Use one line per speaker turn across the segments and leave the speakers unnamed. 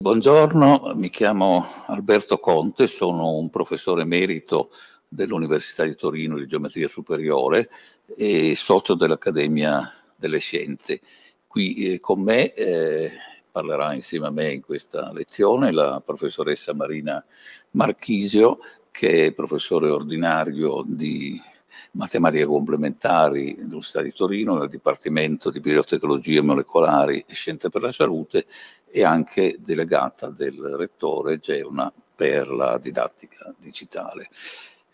Buongiorno, mi chiamo Alberto Conte, sono un professore emerito dell'Università di Torino di Geometria Superiore e socio dell'Accademia delle Scienze. Qui eh, con me eh, parlerà insieme a me in questa lezione la professoressa Marina Marchisio, che è professore ordinario di matematiche complementari dell'Università di Torino, nel Dipartimento di Biotecnologie Molecolari e Scienze per la Salute e anche delegata del rettore Geuna per la didattica digitale.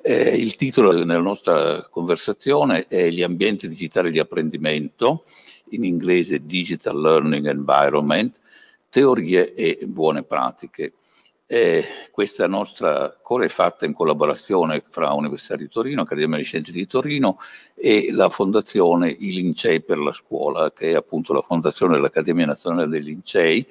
Eh, il titolo della nostra conversazione è Gli ambienti digitali di apprendimento, in inglese Digital Learning Environment, teorie e buone pratiche. E questa nostra core è fatta in collaborazione fra Università di Torino, Accademia di Scienze di Torino e la fondazione I Lincei per la Scuola, che è appunto la fondazione dell'Accademia Nazionale dei Lincei,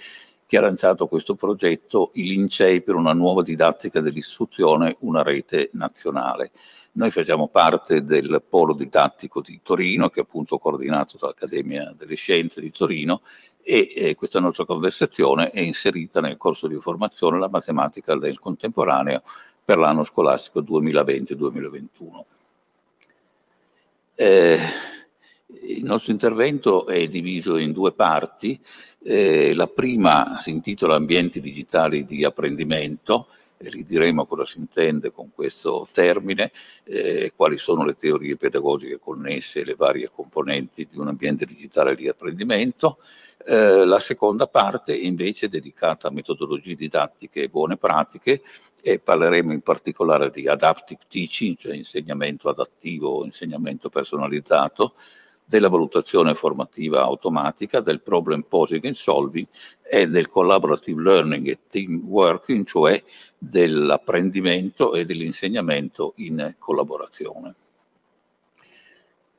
che ha lanciato questo progetto I Lincei per una nuova didattica dell'istruzione, una rete nazionale. Noi facciamo parte del polo didattico di Torino, che è appunto coordinato dall'Accademia delle Scienze di Torino, e eh, questa nostra conversazione è inserita nel corso di formazione La matematica del contemporaneo per l'anno scolastico 2020-2021. Eh, il nostro intervento è diviso in due parti. Eh, la prima si intitola Ambienti digitali di apprendimento e ridiremo cosa si intende con questo termine, eh, quali sono le teorie pedagogiche connesse e le varie componenti di un ambiente digitale di apprendimento. Eh, la seconda parte invece è dedicata a metodologie didattiche e buone pratiche e parleremo in particolare di adaptive teaching, cioè insegnamento adattivo o insegnamento personalizzato, della valutazione formativa automatica, del problem posing and solving e del collaborative learning e team working, cioè dell'apprendimento e dell'insegnamento in collaborazione.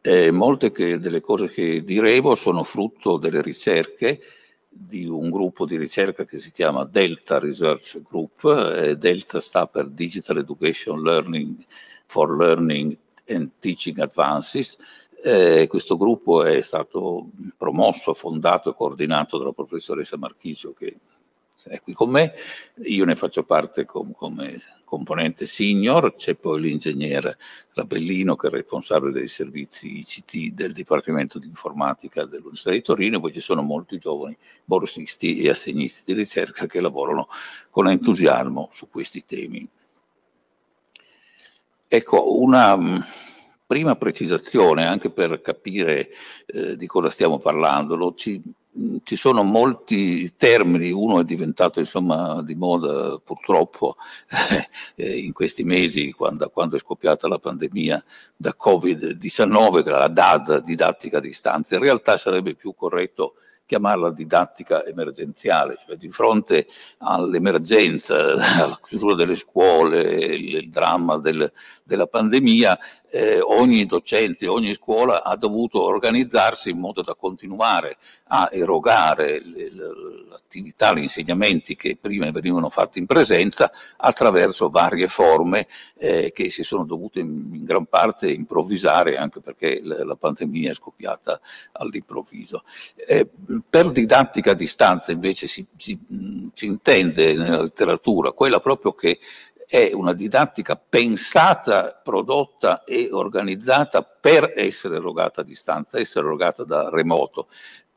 Eh, molte che, delle cose che direvo sono frutto delle ricerche di un gruppo di ricerca che si chiama Delta Research Group, eh, Delta sta per Digital Education Learning for Learning and Teaching Advances, eh, questo gruppo è stato promosso, fondato e coordinato dalla professoressa Marchisio che è qui con me, io ne faccio parte com come componente senior, c'è poi l'ingegnere Rabellino che è responsabile dei servizi ICT del Dipartimento di Informatica dell'Università di Torino, poi ci sono molti giovani borsisti e assegnisti di ricerca che lavorano con entusiasmo su questi temi. Ecco, una, prima precisazione, anche per capire eh, di cosa stiamo parlando, ci, ci, sono molti termini, uno è diventato insomma, di moda purtroppo eh, in questi mesi, quando, quando, è scoppiata la pandemia da Covid-19, che era la DAD, didattica a distanza, in realtà sarebbe più corretto chiamarla didattica emergenziale, cioè di fronte all'emergenza, alla chiusura delle scuole, il, dramma del, della pandemia eh, ogni docente, ogni scuola ha dovuto organizzarsi in modo da continuare a erogare l'attività, gli insegnamenti che prima venivano fatti in presenza attraverso varie forme eh, che si sono dovute in gran parte improvvisare anche perché la pandemia è scoppiata all'improvviso. Eh, per didattica a distanza invece si, si, si intende nella letteratura quella proprio che è una didattica pensata, prodotta e organizzata per essere erogata a distanza, essere erogata da remoto.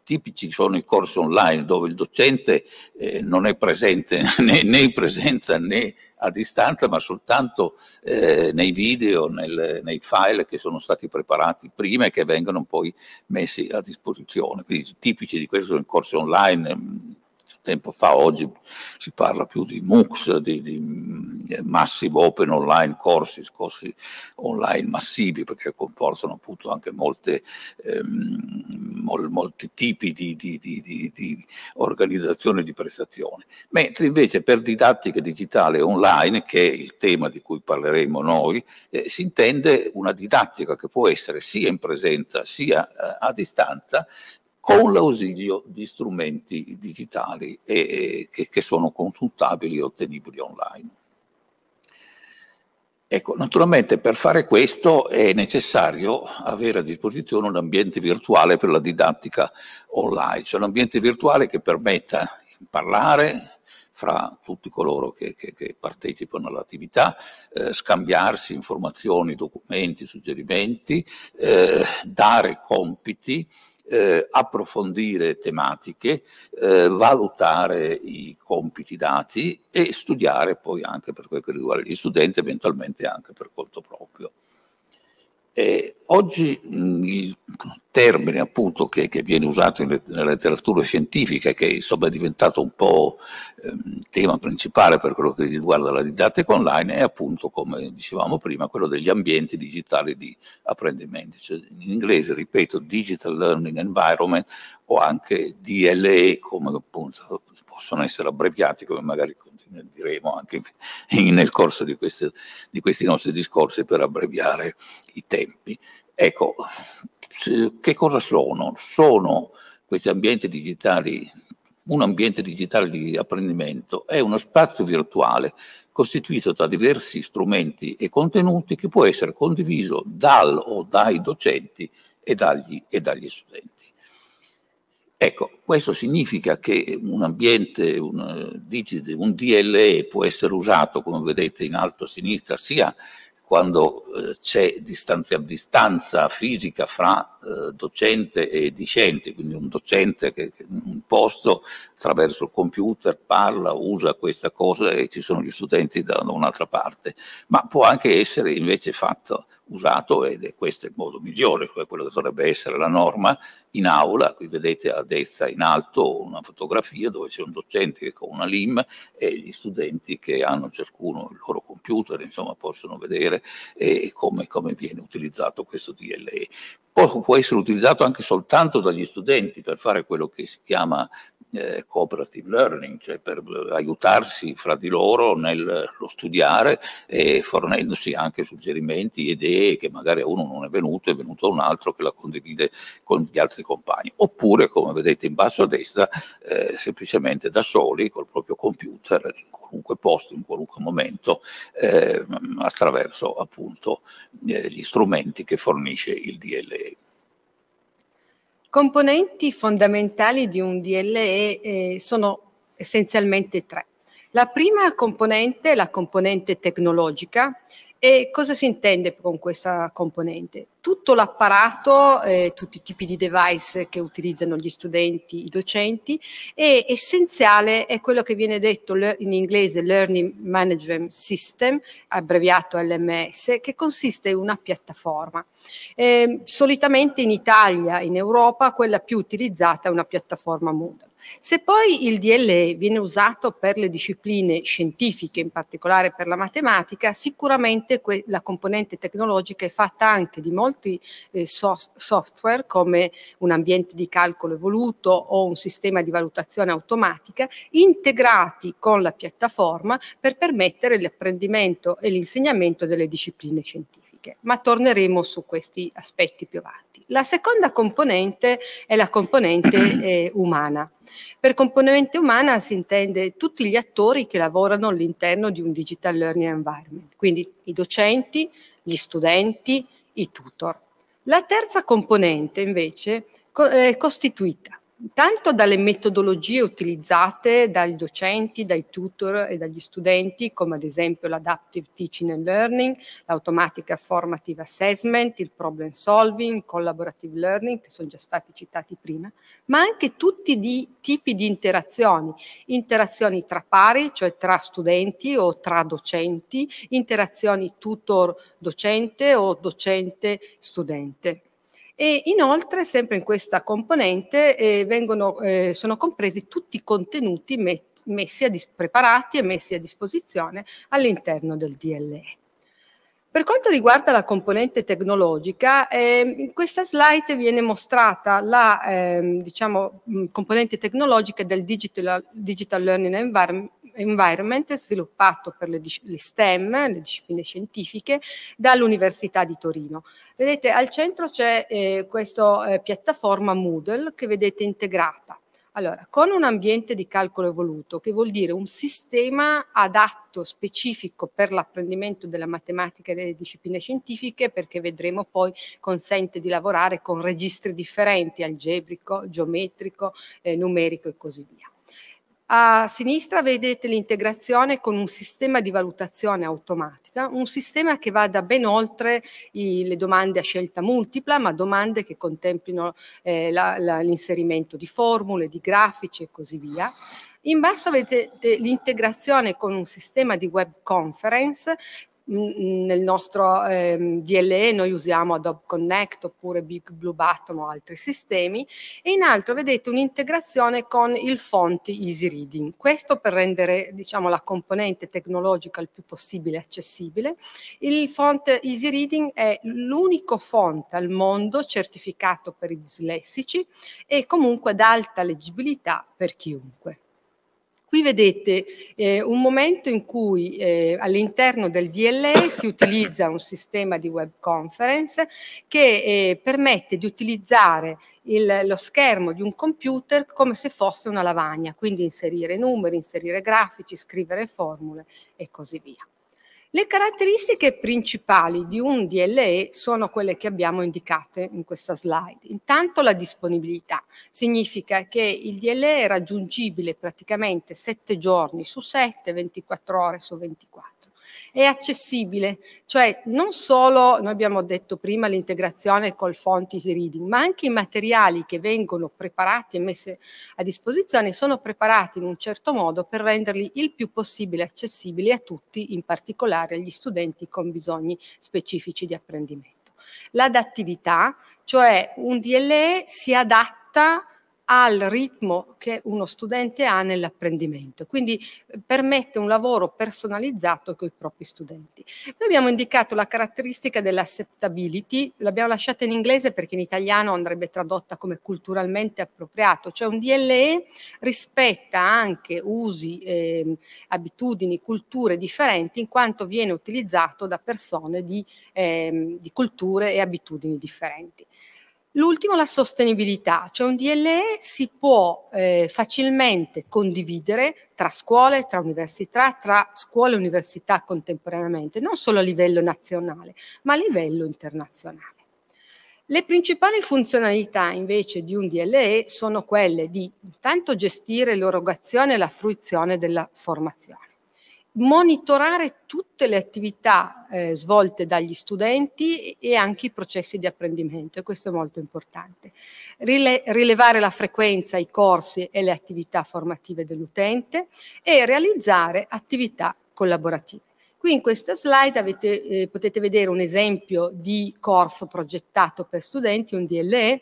Tipici sono i corsi online dove il docente eh, non è presente né, né, in presenza né a distanza, ma soltanto eh, nei video, nel, nei file che sono stati preparati prima e che vengono poi messi a disposizione. Quindi tipici di questo sono i corsi online tempo fa, oggi si parla più di MOOCs, di, di mm, eh, Massive Open Online Courses, corsi online massivi perché comportano appunto anche molte, ehm, mol, molti tipi di, di, di, di organizzazione di prestazioni, mentre invece per didattica digitale online, che è il tema di cui parleremo noi, eh, si intende una didattica che può essere sia in presenza sia eh, a distanza con l'ausilio di strumenti digitali e, che, che sono consultabili e ottenibili online. Ecco, naturalmente per fare questo è necessario avere a disposizione un ambiente virtuale per la didattica online, cioè un ambiente virtuale che permetta di parlare fra tutti coloro che, che, che partecipano all'attività, eh, scambiarsi informazioni, documenti, suggerimenti, eh, dare compiti, eh, approfondire tematiche, eh, valutare i compiti dati e studiare poi anche per quel che riguarda gli studenti, eventualmente anche per conto proprio. E oggi mh, mm, il termine appunto che, che viene usato in, nella letteratura scientifica, che insomma, è diventato un po' ehm, tema principale per quello che riguarda la didattica online, è appunto, come dicevamo prima, quello degli ambienti digitali di apprendimento. Cioè, in inglese, ripeto, Digital Learning Environment o anche DLE, come appunto possono essere abbreviati, come magari diremo anche in, nel corso di, queste, di questi nostri discorsi per abbreviare i tempi. Ecco, che cosa sono? Sono questi ambienti digitali, un ambiente digitale di apprendimento è uno spazio virtuale costituito da diversi strumenti e contenuti che può essere condiviso dal o dai docenti e dagli, e dagli studenti. Ecco, questo significa che un ambiente, un, eh, un DLE può essere usato, come vedete in alto a sinistra, sia quando eh, c'è distanza, distanza, fisica fra eh, docente e discente, quindi un docente che, in un posto attraverso il computer parla, usa questa cosa e ci sono gli studenti da, da un'altra parte, ma può anche essere invece fatto, usato, ed è questo il modo migliore, cioè quello che dovrebbe essere la norma, in aula, qui vedete a destra in alto una fotografia dove c'è un docente che con una LIM e gli studenti che hanno ciascuno il loro computer computer, insomma possono vedere eh, come, come viene utilizzato questo DLE può, essere utilizzato anche soltanto dagli studenti per fare quello che si chiama eh, cooperative learning, cioè per aiutarsi fra di loro nello studiare e fornendosi anche suggerimenti, idee che magari a uno non è venuto, è venuto a un altro che la condivide con gli altri compagni. Oppure, come vedete in basso a destra, eh, semplicemente da soli col proprio computer in qualunque posto, in qualunque momento, eh, attraverso appunto eh, gli strumenti che fornisce il DLE.
Componenti fondamentali di un DLE eh, sono essenzialmente tre. La prima componente è la componente tecnologica, e cosa si intende con questa componente? Tutto l'apparato, eh, tutti i tipi di device che utilizzano gli studenti, i docenti, e essenziale è quello che viene detto in inglese Learning Management System, abbreviato LMS, che consiste in una piattaforma. Eh, solitamente in Italia, in Europa, quella più utilizzata è una piattaforma Moodle. Se poi il DLE viene usato per le discipline scientifiche, in particolare per la matematica, sicuramente la componente tecnologica è fatta anche di molti eh, soft software come un ambiente di calcolo evoluto o un sistema di valutazione automatica integrati con la piattaforma per permettere l'apprendimento e l'insegnamento delle discipline scientifiche. Ma torneremo su questi aspetti più avanti stati. La seconda componente è la componente eh, umana. Per componente umana si intende tutti gli attori che lavorano all'interno di un digital learning environment, quindi i docenti, gli studenti, i tutor. La terza componente invece è costituita tanto dalle metodologie utilizzate dai docenti, dai tutor e dagli studenti, come ad esempio l'adaptive teaching and learning, l'automatica formative assessment, il problem solving, collaborative learning, che sono già stati citati prima, ma anche tutti i tipi di interazioni, interazioni tra pari, cioè tra studenti o tra docenti, interazioni tutor-docente o docente-studente. E inoltre, sempre in questa componente, eh, vengono, eh, sono compresi tutti i contenuti met- messi a dis- preparati e messi a disposizione all'interno del DLE. Per quanto riguarda la componente tecnologica, eh, in questa slide viene mostrata la eh, diciamo, componente tecnologica del digital, digital Learning environment, environment sviluppato per le, le STEM, le discipline scientifiche, dall'Università di Torino. Vedete, al centro c'è eh, questa eh, piattaforma Moodle che vedete integrata allora, con un ambiente di calcolo evoluto, che vuol dire un sistema adatto, specifico per l'apprendimento della matematica e delle discipline scientifiche, perché vedremo poi consente di lavorare con registri differenti, algebrico, geometrico, eh, numerico e così via. A sinistra vedete l'integrazione con un sistema di valutazione automatica, un sistema che vada ben oltre i, le domande a scelta multipla, ma domande che contemplino eh, l'inserimento di formule, di grafici e così via. In basso vedete l'integrazione con un sistema di web conference nel nostro ehm, DLE noi usiamo Adobe Connect oppure Big Blue Button o altri sistemi e in altro vedete un'integrazione con il font Easy Reading. Questo per rendere diciamo, la componente tecnologica il più possibile accessibile. Il font Easy Reading è l'unico font al mondo certificato per i dislessici e comunque ad alta leggibilità per chiunque. Qui vedete eh, un momento in cui eh, all'interno del DLA si utilizza un sistema di web conference che eh, permette di utilizzare il, lo schermo di un computer come se fosse una lavagna, quindi inserire numeri, inserire grafici, scrivere formule e così via. Le caratteristiche principali di un DLE sono quelle che abbiamo indicate in questa slide. Intanto la disponibilità, significa che il DLE è raggiungibile praticamente 7 giorni su 7, 24 ore su 24 è accessibile, cioè non solo, noi abbiamo detto prima, l'integrazione col font easy reading, ma anche i materiali che vengono preparati e messi a disposizione sono preparati in un certo modo per renderli il più possibile accessibili a tutti, in particolare agli studenti con bisogni specifici di apprendimento. L'adattività, cioè un DLE si adatta al ritmo che uno studente ha nell'apprendimento, quindi eh, permette un lavoro personalizzato con i propri studenti. Noi abbiamo indicato la caratteristica dell'acceptability, l'abbiamo lasciata in inglese perché in italiano andrebbe tradotta come culturalmente appropriato, cioè un DLE rispetta anche usi, eh, abitudini, culture differenti in quanto viene utilizzato da persone di, eh, di culture e abitudini differenti. L'ultimo, la sostenibilità, cioè un DLE si può eh, facilmente condividere tra scuole, tra università, tra scuole e università contemporaneamente, non solo a livello nazionale, ma a livello internazionale. Le principali funzionalità invece di un DLE sono quelle di intanto gestire l'erogazione e la fruizione della formazione monitorare tutte le attività eh, svolte dagli studenti e anche i processi di apprendimento, e questo è molto importante. Rile rilevare la frequenza, i corsi e le attività formative dell'utente e realizzare attività collaborative. Qui in questa slide avete, eh, potete vedere un esempio di corso progettato per studenti, un DLE,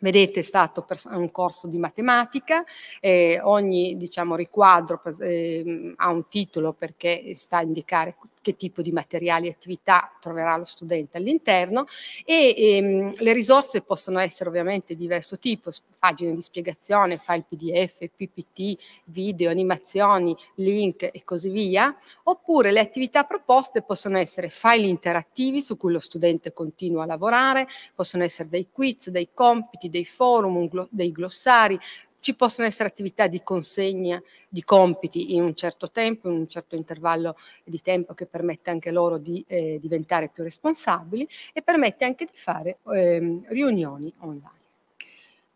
Vedete, è stato un corso di matematica, eh, ogni diciamo, riquadro eh, ha un titolo perché sta a indicare che tipo di materiali e attività troverà lo studente all'interno e ehm, le risorse possono essere ovviamente di diverso tipo, pagine di spiegazione, file PDF, PPT, video, animazioni, link e così via, oppure le attività proposte possono essere file interattivi su cui lo studente continua a lavorare, possono essere dei quiz, dei compiti, dei forum, dei glossari, ci possono essere attività di consegna di compiti in un certo tempo, in un certo intervallo di tempo che permette anche loro di eh, diventare più responsabili e permette anche di fare eh, riunioni online.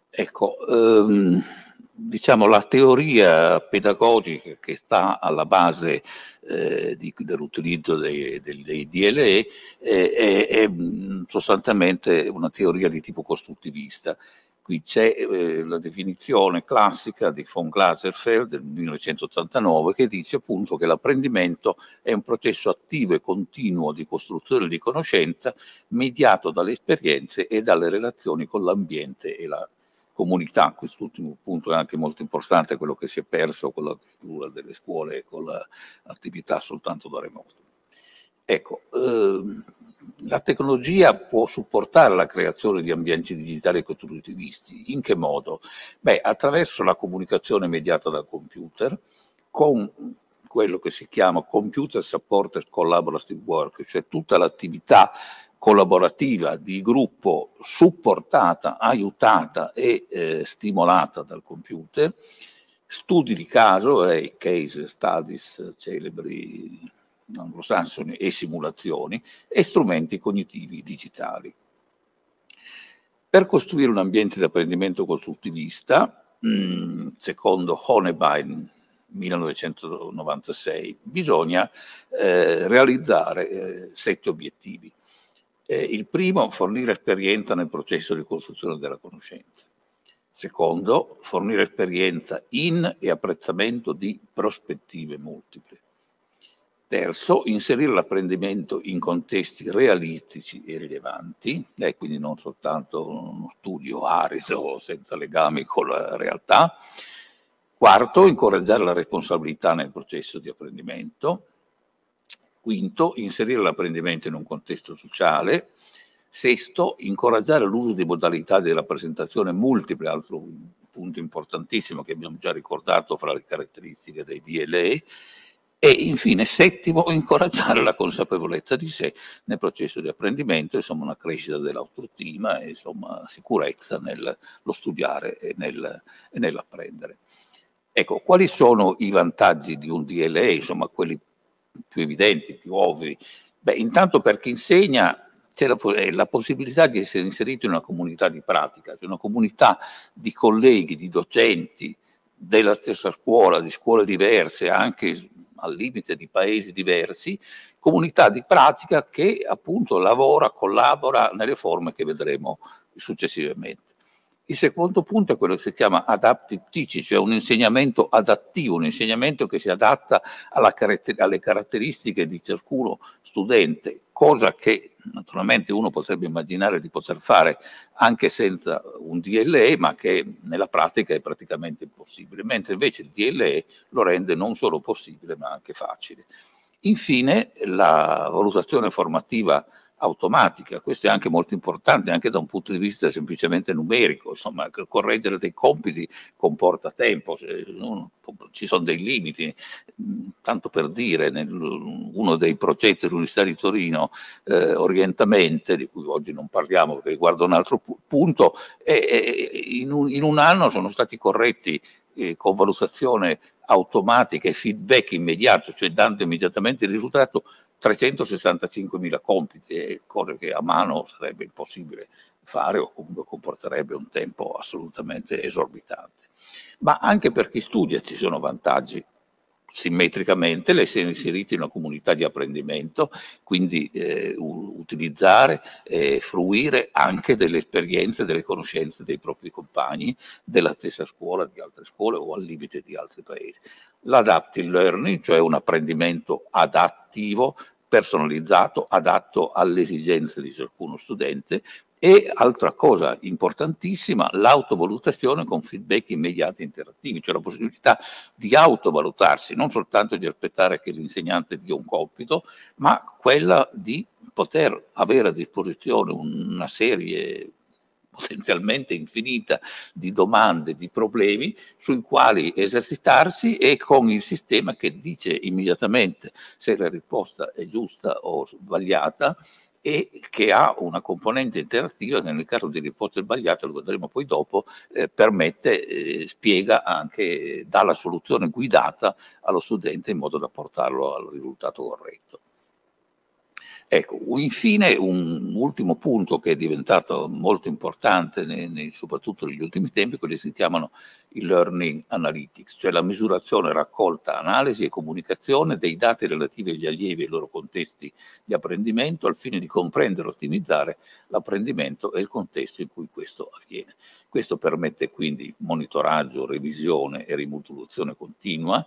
Ecco, um diciamo, la teoria pedagogica che sta alla base eh, dell'utilizzo dei, dei, dei DLE eh, è, è sostanzialmente una teoria di tipo costruttivista Qui c'è eh, la definizione classica di von Glaserfeld del 1989 che dice appunto che l'apprendimento è un processo attivo e continuo di costruzione di conoscenza mediato dalle esperienze e dalle relazioni con l'ambiente e la comunità. Quest'ultimo punto è anche molto importante, quello che si è perso con la chiusura delle scuole e con l'attività soltanto da remoto. Ecco, ehm, la tecnologia può supportare la creazione di ambienti digitali e costruttivisti. In che modo? Beh, attraverso la comunicazione mediata dal computer con quello che si chiama Computer Supported Collaborative Work, cioè tutta l'attività collaborativa di gruppo supportata, aiutata e eh, stimolata dal computer, studi di caso e eh, case studies eh, celebri anglosassoni e simulazioni e strumenti cognitivi digitali. Per costruire un ambiente di apprendimento costruttivista, mm, secondo Honebein 1996, bisogna eh, realizzare eh, sette obiettivi. Eh, il primo, fornire esperienza nel processo di costruzione della conoscenza. Secondo, fornire esperienza in e apprezzamento di prospettive multiple. Terzo, inserire l'apprendimento in contesti realistici e rilevanti, e eh, quindi non soltanto uno studio arido senza legami con la realtà. Quarto, incoraggiare la responsabilità nel processo di apprendimento. Quinto, inserire l'apprendimento in un contesto sociale. Sesto, incoraggiare l'uso di modalità di rappresentazione multiple, altro punto importantissimo che abbiamo già ricordato fra le caratteristiche dei DLE e infine settimo incoraggiare la consapevolezza di sé nel processo di apprendimento, insomma una crescita dell'autostima e insomma sicurezza nello studiare e, nel, e nell'apprendere. Ecco, quali sono i vantaggi di un DLA, insomma quelli più evidenti, più ovvi? Beh, intanto per chi insegna c'è la, eh, la, possibilità di essere inserito in una comunità di pratica, cioè una comunità di colleghi, di docenti della stessa scuola, di scuole diverse, anche al limite di paesi diversi, comunità di pratica che appunto lavora, collabora nelle forme che vedremo successivamente. Il secondo punto è quello che si chiama adaptive teaching, cioè un insegnamento adattivo, un insegnamento che si adatta caratter alle caratteristiche di ciascuno studente, cosa che naturalmente uno potrebbe immaginare di poter fare anche senza un DLE, ma che nella pratica è praticamente impossibile, mentre invece il DLE lo rende non solo possibile ma anche facile. Infine la valutazione formativa automatica. Questo è anche molto importante, anche da un punto di vista semplicemente numerico. Insomma, correggere dei compiti comporta tempo, ci sono dei limiti. Mm, tanto per dire, uno dei progetti dell'Università di Torino, eh, Orientamente, di cui oggi non parliamo perché riguarda un altro pu- punto, eh, in, un, in un anno sono stati corretti eh, con valutazione automatica e feedback immediato, cioè dando immediatamente il risultato, 365.000 compiti, cose che a mano sarebbe impossibile fare o comunque comporterebbe un tempo assolutamente esorbitante. Ma anche per chi studia ci sono vantaggi simmetricamente lei si è inserita in una comunità di apprendimento, quindi eh, utilizzare e eh, fruire anche delle esperienze, delle conoscenze dei propri compagni della stessa scuola, di altre scuole o al limite di altri paesi. L'adaptive learning, cioè un apprendimento adattivo personalizzato, adatto alle esigenze di ciascuno studente, e altra cosa importantissima, l'autovalutazione con feedback immediati e interattivi, cioè la possibilità di autovalutarsi, non soltanto di aspettare che l'insegnante dia un compito, ma quella di poter avere a disposizione una serie potenzialmente infinita di domande, di problemi sui quali esercitarsi e con il sistema che dice immediatamente se la risposta è giusta o sbagliata e che ha una componente interattiva che nel caso di risposte sbagliate, lo vedremo poi dopo, eh, permette, eh, spiega anche, dà la soluzione guidata allo studente in modo da portarlo al risultato corretto. Ecco, infine un ultimo punto che è diventato molto importante nei, nei, soprattutto negli ultimi tempi, quelli si chiamano i learning analytics, cioè la misurazione, raccolta, analisi e comunicazione dei dati relativi agli allievi e ai loro contesti di apprendimento al fine di comprendere e ottimizzare l'apprendimento e il contesto in cui questo avviene. Questo permette quindi monitoraggio, revisione e rimodulazione continua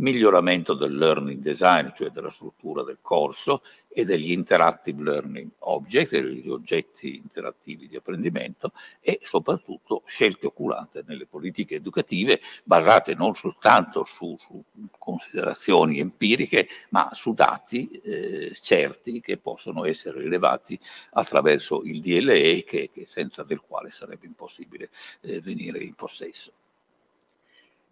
miglioramento del learning design, cioè della struttura del corso e degli interactive learning objects, degli oggetti interattivi di apprendimento e soprattutto scelte oculate nelle politiche educative basate non soltanto su, su considerazioni empiriche ma su dati eh, certi che possono essere rilevati attraverso il DLE che, che senza del quale sarebbe impossibile eh, venire in possesso.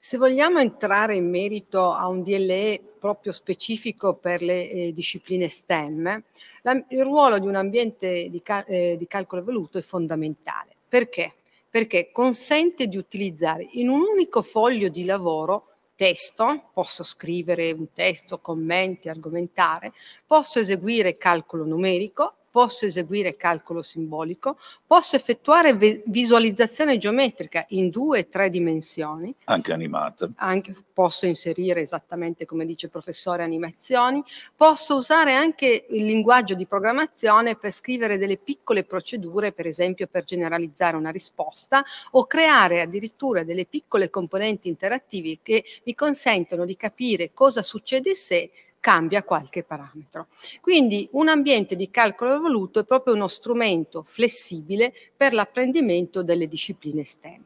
Se vogliamo entrare in merito a un DLE proprio specifico per le eh, discipline STEM, la, il ruolo di un ambiente di, cal eh, di calcolo evoluto è fondamentale. Perché? Perché consente di utilizzare in un unico foglio di lavoro testo, posso scrivere un testo, commenti, argomentare, posso eseguire calcolo numerico posso eseguire calcolo simbolico, posso effettuare visualizzazione geometrica in due e tre dimensioni.
Anche animata.
Anche, posso inserire esattamente come dice il professore animazioni, posso usare anche il linguaggio di programmazione per scrivere delle piccole procedure, per esempio per generalizzare una risposta o creare addirittura delle piccole componenti interattive che mi consentono di capire cosa succede se cambia qualche parametro. Quindi un ambiente di calcolo evoluto è proprio uno strumento flessibile per l'apprendimento delle discipline STEM.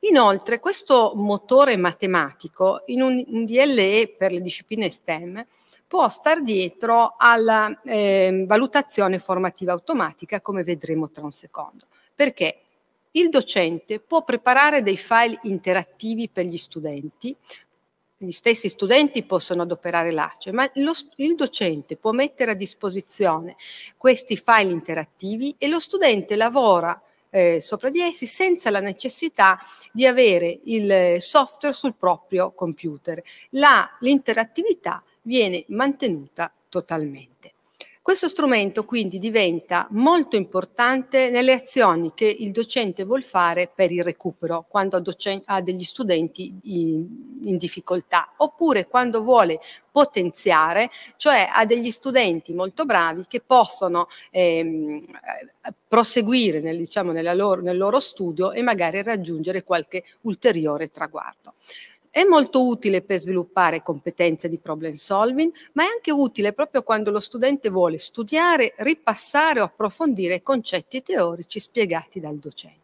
Inoltre questo motore matematico in un, DLE per le discipline STEM può star dietro alla eh, valutazione formativa automatica come vedremo tra un secondo. Perché? il docente può preparare dei file interattivi per gli studenti, gli stessi studenti possono adoperare l'ACE, ma lo, il docente può mettere a disposizione questi file interattivi e lo studente lavora eh, sopra di essi senza la necessità di avere il software sul proprio computer. l'interattività viene mantenuta totalmente. Questo strumento quindi diventa molto importante nelle azioni che il docente vuol fare per il recupero, quando ha degli studenti in difficoltà, oppure quando vuole potenziare, cioè ha degli studenti molto bravi che possono ehm, proseguire nel, diciamo, loro, nel loro studio e magari raggiungere qualche ulteriore traguardo è molto utile per sviluppare competenze di problem solving, ma è anche utile proprio quando lo studente vuole studiare, ripassare o approfondire concetti teorici spiegati dal docente.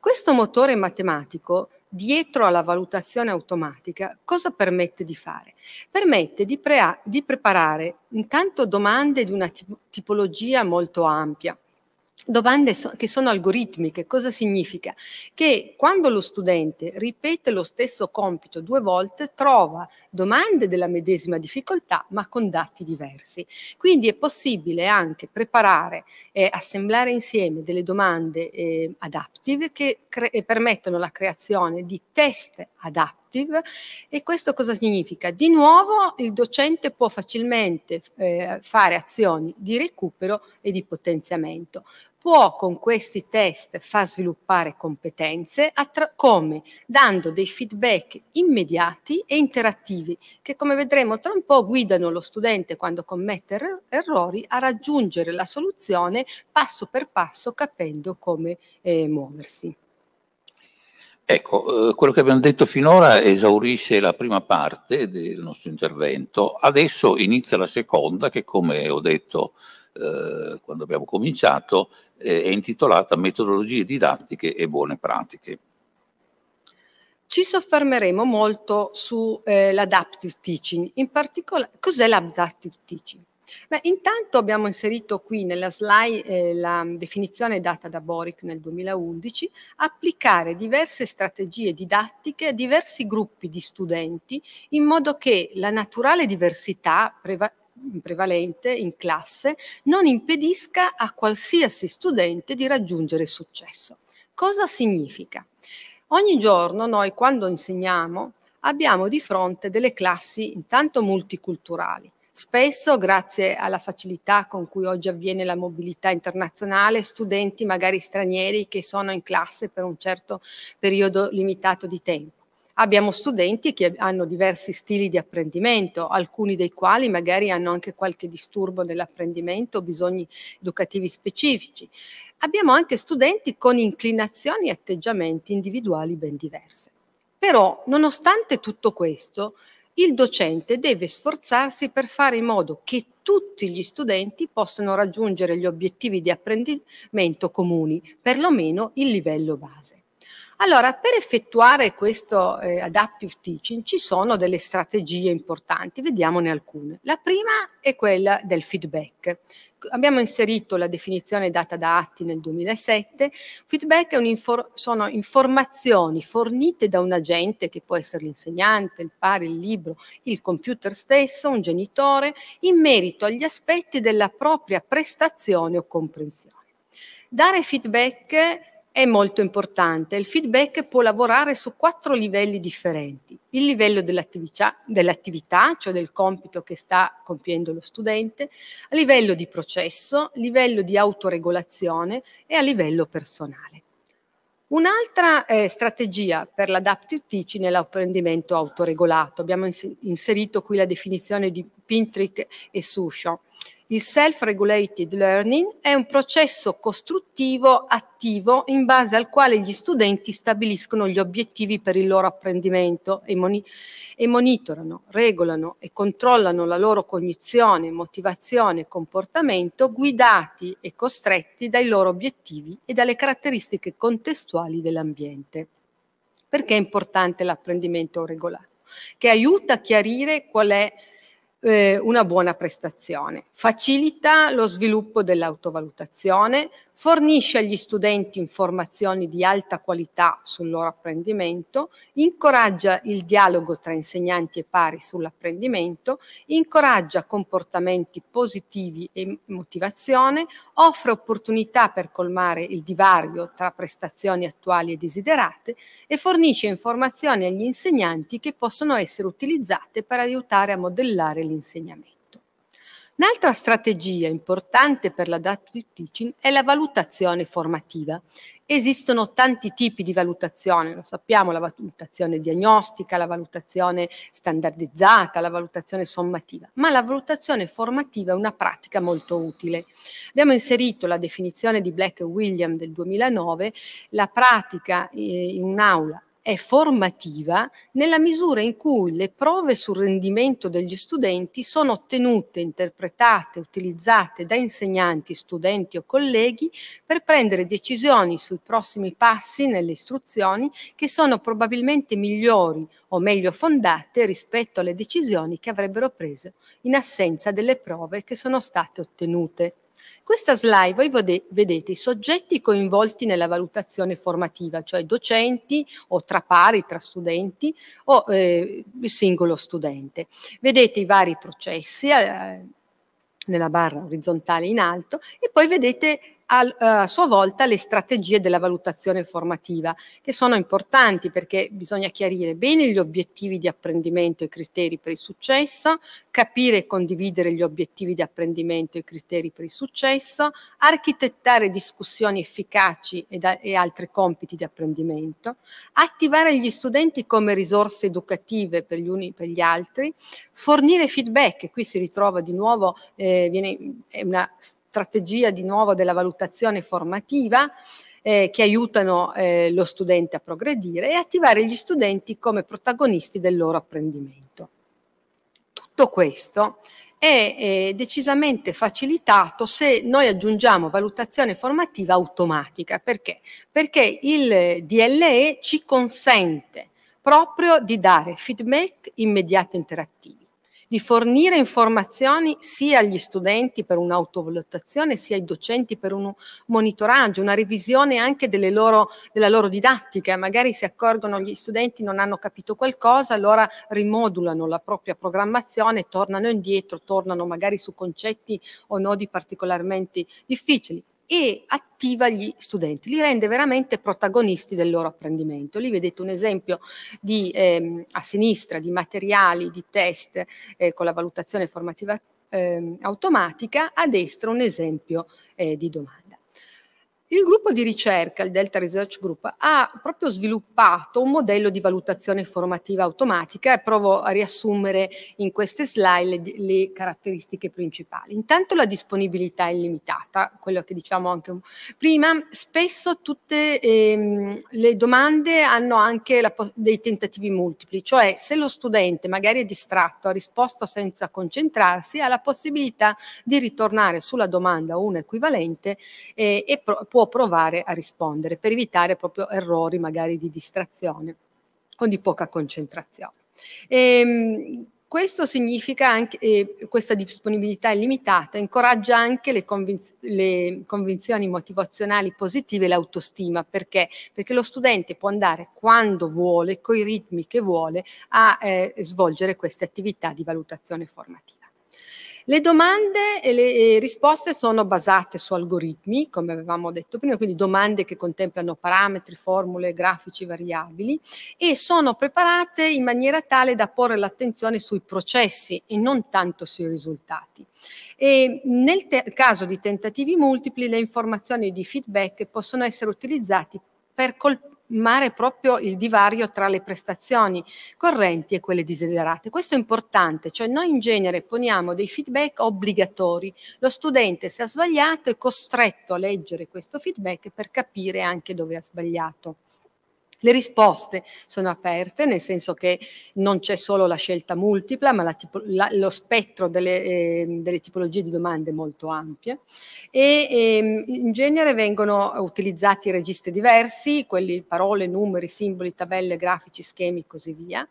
Questo motore matematico, dietro alla valutazione automatica, cosa permette di fare? Permette di, di preparare intanto domande di una tipologia molto ampia, domande so che sono algoritmiche. Cosa significa? Che quando lo studente ripete lo stesso compito due volte, trova domande della medesima difficoltà, ma con dati diversi. Quindi è possibile anche preparare e assemblare insieme delle domande eh, adaptive che permettono la creazione di test adaptive active e questo cosa significa? Di nuovo il docente può facilmente eh, fare azioni di recupero e di potenziamento può con questi test far sviluppare competenze come dando dei feedback immediati e interattivi che come vedremo tra un po' guidano lo studente quando commette er errori a raggiungere la soluzione passo per passo capendo come eh, muoversi.
Ecco, eh, quello che abbiamo detto finora esaurisce la prima parte del nostro intervento, adesso inizia la seconda che come ho detto eh, quando abbiamo cominciato eh, è intitolata Metodologie didattiche e buone pratiche.
Ci soffermeremo molto sull'adaptive eh, teaching, in particolare cos'è l'adaptive teaching? Beh, intanto abbiamo inserito qui nella slide eh, la definizione data da Boric nel 2011, applicare diverse strategie didattiche a diversi gruppi di studenti in modo che la naturale diversità preva prevalente in classe non impedisca a qualsiasi studente di raggiungere successo. Cosa significa? Ogni giorno noi quando insegniamo abbiamo di fronte delle classi intanto multiculturali, Spesso, grazie alla facilità con cui oggi avviene la mobilità internazionale, studenti magari stranieri che sono in classe per un certo periodo limitato di tempo. Abbiamo studenti che hanno diversi stili di apprendimento, alcuni dei quali magari hanno anche qualche disturbo dell'apprendimento, bisogni educativi specifici. Abbiamo anche studenti con inclinazioni e atteggiamenti individuali ben diverse. Però, nonostante tutto questo, il docente deve sforzarsi per fare in modo che tutti gli studenti possano raggiungere gli obiettivi di apprendimento comuni, perlomeno il livello base. Allora, per effettuare questo eh, adaptive teaching ci sono delle strategie importanti, vediamone alcune. La prima è quella del feedback. Abbiamo inserito la definizione data da Atti nel 2007. Feedback infor sono informazioni fornite da un agente, che può essere l'insegnante, il pari, il libro, il computer stesso, un genitore, in merito agli aspetti della propria prestazione o comprensione. Dare feedback è molto importante. Il feedback può lavorare su quattro livelli differenti. Il livello dell'attività, dell'attività cioè del compito che sta compiendo lo studente, a livello di processo, a livello di autoregolazione e a livello personale. Un'altra eh, strategia per l'adaptive teaching è l'apprendimento autoregolato. Abbiamo inserito qui la definizione di Pintrick e Susho. Il self-regulated learning è un processo costruttivo attivo in base al quale gli studenti stabiliscono gli obiettivi per il loro apprendimento e, moni e monitorano, regolano e controllano la loro cognizione, motivazione e comportamento guidati e costretti dai loro obiettivi e dalle caratteristiche contestuali dell'ambiente. Perché è importante l'apprendimento regolato? Che aiuta a chiarire qual è eh, una buona prestazione. Facilita lo sviluppo dell'autovalutazione, fornisce agli studenti informazioni di alta qualità sul loro apprendimento, incoraggia il dialogo tra insegnanti e pari sull'apprendimento, incoraggia comportamenti positivi e motivazione, offre opportunità per colmare il divario tra prestazioni attuali e desiderate e fornisce informazioni agli insegnanti che possono essere utilizzate per aiutare a modellare l'insegnamento. Un'altra strategia importante per l'adaptive teaching è la valutazione formativa. Esistono tanti tipi di valutazione, lo sappiamo, la valutazione diagnostica, la valutazione standardizzata, la valutazione sommativa, ma la valutazione formativa è una pratica molto utile. Abbiamo inserito la definizione di Black e William del 2009, la pratica eh, in un'aula è formativa nella misura in cui le prove sul rendimento degli studenti sono ottenute, interpretate, utilizzate da insegnanti, studenti o colleghi per prendere decisioni sui prossimi passi nelle istruzioni che sono probabilmente migliori o meglio fondate rispetto alle decisioni che avrebbero preso in assenza delle prove che sono state ottenute. Questa slide voi vedete i soggetti coinvolti nella valutazione formativa, cioè docenti o tra pari, tra studenti o eh, il singolo studente. Vedete i vari processi eh, nella barra orizzontale in alto e poi vedete eh, a sua volta le strategie della valutazione formativa, che sono importanti perché bisogna chiarire bene gli obiettivi di apprendimento e i criteri per il successo, capire e condividere gli obiettivi di apprendimento e i criteri per il successo, architettare discussioni efficaci e, altri compiti di apprendimento, attivare gli studenti come risorse educative per gli uni e per gli altri, fornire feedback, qui si ritrova di nuovo, eh, viene, è una strategia di nuovo della valutazione formativa eh, che aiutano eh, lo studente a progredire e attivare gli studenti come protagonisti del loro apprendimento. Tutto questo è eh, decisamente facilitato se noi aggiungiamo valutazione formativa automatica. Perché? Perché il DLE ci consente proprio di dare feedback immediati e interattivi di fornire informazioni sia agli studenti per un'autovalutazione, sia ai docenti per un monitoraggio, una revisione anche loro, della loro didattica. Magari si accorgono gli studenti non hanno capito qualcosa, allora rimodulano la propria programmazione, tornano indietro, tornano magari su concetti o nodi particolarmente difficili e attiva gli studenti, li rende veramente protagonisti del loro apprendimento. Lì vedete un esempio di, ehm, a sinistra di materiali, di test eh, con la valutazione formativa eh, automatica, a destra un esempio eh, di domanda. Il gruppo di ricerca, il Delta Research Group, ha proprio sviluppato un modello di valutazione formativa automatica e provo a riassumere in queste slide le, le caratteristiche principali. Intanto la disponibilità è limitata, quello che diciamo anche prima, spesso tutte ehm, le domande hanno anche la, dei tentativi multipli, cioè se lo studente magari è distratto, ha risposto senza concentrarsi, ha la possibilità di ritornare sulla domanda o un equivalente eh, e pro, può provare a rispondere per evitare proprio errori magari di distrazione o di poca concentrazione. E, ehm, questo significa anche, eh, questa disponibilità illimitata incoraggia anche le, convinz le convinzioni motivazionali positive e l'autostima. Perché? Perché lo studente può andare quando vuole, coi ritmi che vuole, a eh, svolgere queste attività di valutazione formativa. Le domande e le risposte sono basate su algoritmi, come avevamo detto prima, quindi domande che contemplano parametri, formule, grafici, variabili e sono preparate in maniera tale da porre l'attenzione sui processi e non tanto sui risultati. E nel caso di tentativi multipli le informazioni di feedback possono essere utilizzate per, colpire mare proprio il divario tra le prestazioni correnti e quelle desiderate. Questo è importante, cioè noi in genere poniamo dei feedback obbligatori. Lo studente se ha sbagliato è costretto a leggere questo feedback per capire anche dove ha sbagliato. Le risposte sono aperte, nel senso che non c'è solo la scelta multipla, ma la, la, lo spettro delle, eh, delle, tipologie di domande è molto ampio e eh, in genere vengono utilizzati registri diversi, quelli parole, numeri, simboli, tabelle, grafici, schemi e così via.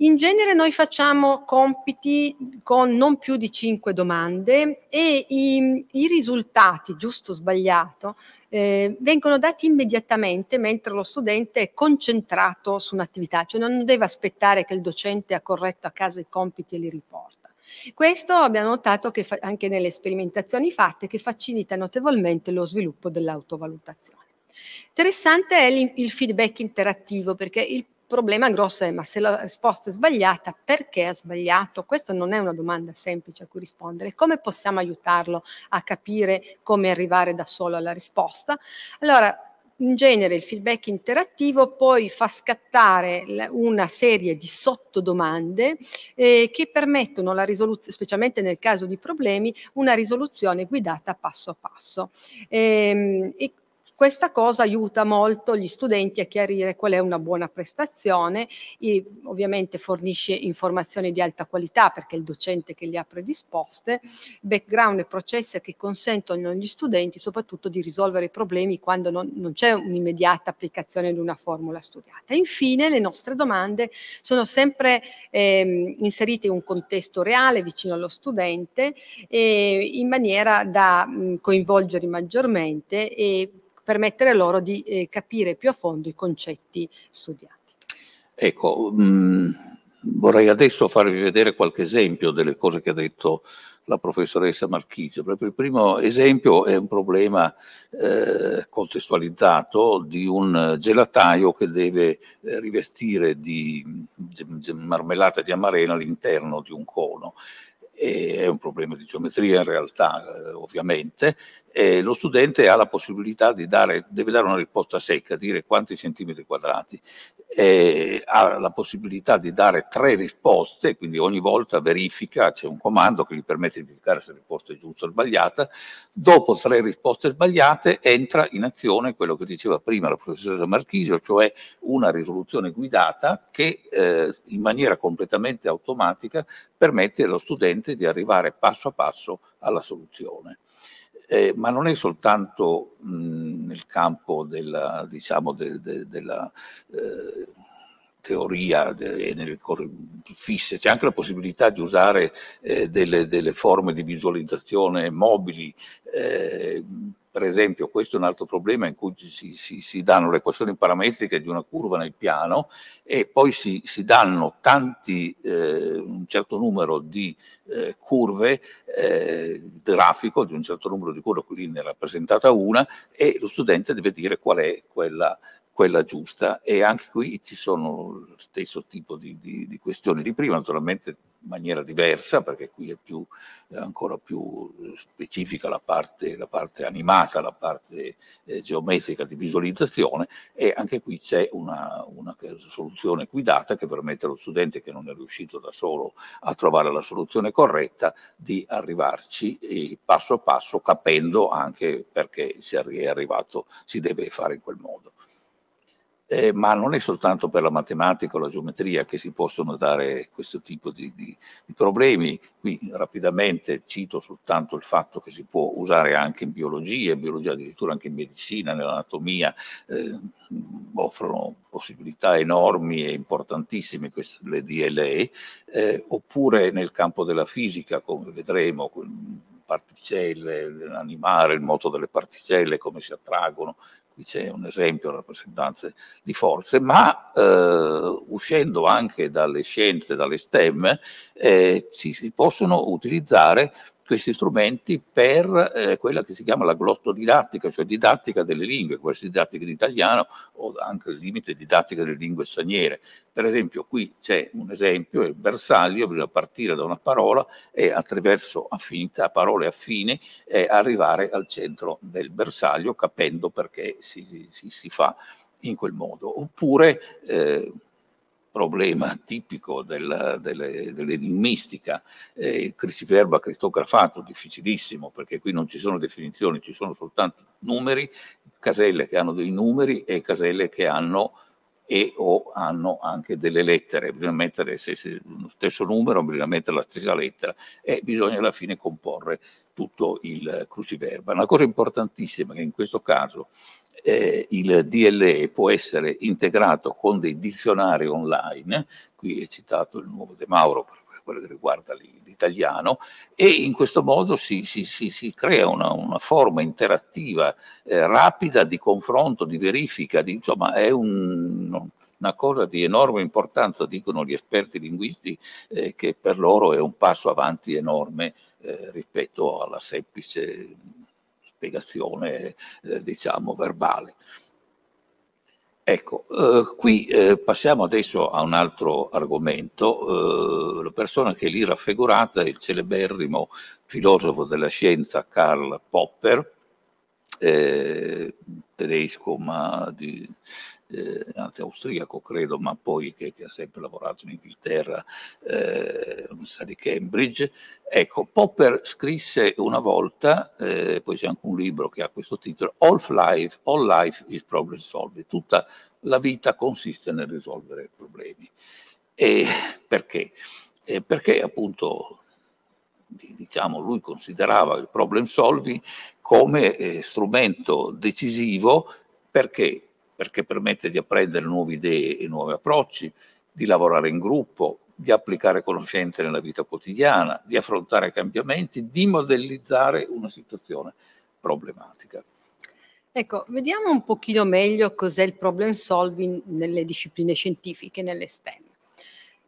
In genere noi facciamo compiti con non più di cinque domande e i, i risultati, giusto o sbagliato, eh, vengono dati immediatamente mentre lo studente è concentrato su un'attività, cioè non deve aspettare che il docente ha corretto a casa i compiti e li riporta. Questo abbiamo notato che anche nelle sperimentazioni fatte che facilita notevolmente lo sviluppo dell'autovalutazione. Interessante è il feedback interattivo perché il problema grosso è ma se la risposta è sbagliata, perché ha sbagliato? Questa non è una domanda semplice a cui rispondere. Come possiamo aiutarlo a capire come arrivare da solo alla risposta? Allora, in genere il feedback interattivo poi fa scattare una serie di sottodomande eh, che permettono la risoluzione, specialmente nel caso di problemi, una risoluzione guidata passo a passo. Ehm, e, e questa cosa aiuta molto gli studenti a chiarire qual è una buona prestazione e ovviamente fornisce informazioni di alta qualità perché è il docente che le ha predisposte, background e processi che consentono agli studenti soprattutto di risolvere i problemi quando non, non c'è un'immediata applicazione di una formula studiata. Infine le nostre domande sono sempre ehm, inserite in un contesto reale vicino allo studente eh, in maniera da mh, coinvolgere maggiormente e permettere loro di eh, capire più a fondo i concetti studiati.
Ecco, mh, mm, vorrei adesso farvi vedere qualche esempio delle cose che ha detto la professoressa Proprio Il primo esempio è un problema eh, contestualizzato di un gelataio che deve eh, rivestire di, mm, di marmellata di amarena all'interno di un cono è un problema di geometria in realtà eh, ovviamente, lo studente ha la possibilità di dare, deve dare una risposta secca, dire quanti centimetri quadrati eh, ha la possibilità di dare tre risposte, quindi ogni volta verifica, c'è un comando che gli permette di verificare se la risposta è giusta o sbagliata, dopo tre risposte sbagliate entra in azione quello che diceva prima la professoressa Marchisio, cioè una risoluzione guidata che eh, in maniera completamente automatica permette allo studente di arrivare passo a passo alla soluzione. Eh, ma non è soltanto mh, nel campo della, diciamo, de, de, della eh, teoria e nelle fisse, c'è anche la possibilità di usare eh, delle, delle, forme di visualizzazione mobili eh, per esempio, questo è un altro problema in cui si, si, si danno le equazioni parametriche di una curva nel piano e poi si, si danno tanti, eh, un certo numero di eh, curve eh, grafico, di un certo numero di curve, qui ne è rappresentata una, e lo studente deve dire qual è quella quella giusta e anche qui ci sono lo stesso tipo di, di, di questioni di prima, naturalmente in maniera diversa perché qui è, più, è eh, ancora più eh, specifica la parte, la parte animata, la parte eh, geometrica di visualizzazione e anche qui c'è una, una, soluzione guidata che permette allo studente che non è riuscito da solo a trovare la soluzione corretta di arrivarci eh, passo a passo capendo anche perché si è arrivato, si deve fare in quel modo. Eh, ma non è soltanto per la matematica o la geometria che si possono dare questo tipo di, di, di, problemi. Qui rapidamente cito soltanto il fatto che si può usare anche in biologia, in biologia addirittura anche in medicina, nell'anatomia, eh, offrono possibilità enormi e importantissime queste, le DLE, eh, oppure nel campo della fisica, come vedremo, particelle, l'animare, il moto delle particelle, come si attraggono, qui c'è un esempio rappresentanze di forze, ma eh, uscendo anche dalle scienze, dalle STEM, eh, ci si possono utilizzare questi strumenti per eh, quella che si chiama la glottodidattica, cioè didattica delle lingue, quasi didattica in italiano o anche il limite didattica delle lingue straniere. Per esempio qui c'è un esempio, il bersaglio, bisogna partire da una parola e attraverso affinità, parole affine, eh, arrivare al centro del bersaglio capendo perché si, si, si fa in quel modo. Oppure eh, problema tipico dell'enigmistica, dell eh, cruciverba cristografato, difficilissimo, perché qui non ci sono definizioni, ci sono soltanto numeri, caselle che hanno dei numeri e caselle che hanno e o hanno anche delle lettere, bisogna mettere se, se, lo stesso numero, bisogna mettere la stessa lettera e bisogna alla fine comporre tutto il cruciverba. Una cosa importantissima che in questo caso eh, il DLE può essere integrato con dei dizionari online, qui è citato il nuovo De Mauro per quello che riguarda l'italiano, e in questo modo si, si, si, si crea una, una, forma interattiva, eh, rapida di confronto, di verifica, di, insomma è un, una cosa di enorme importanza, dicono gli esperti linguisti, eh, che per loro è un passo avanti enorme eh, rispetto alla semplice spiegazione eh, diciamo verbale. Ecco, eh, qui eh, passiamo adesso a un altro argomento. Eh, la persona che lì raffigurata è il celeberrimo filosofo della scienza Karl Popper, eh, tedesco ma di, eh, austriaco credo, ma poi che, che, ha sempre lavorato in Inghilterra, eh, all'Università di Cambridge. Ecco, Popper scrisse una volta, eh, poi c'è anche un libro che ha questo titolo, All Life, All Life is Problem Solving, tutta la vita consiste nel risolvere problemi. E perché? Eh, perché appunto diciamo, lui considerava il problem solving come eh, strumento decisivo perché perché permette di apprendere nuove idee e nuovi approcci, di lavorare in gruppo, di applicare conoscenze nella vita quotidiana, di affrontare cambiamenti, di modellizzare una situazione problematica.
Ecco, vediamo un pochino meglio cos'è il problem solving nelle discipline scientifiche, nelle STEM.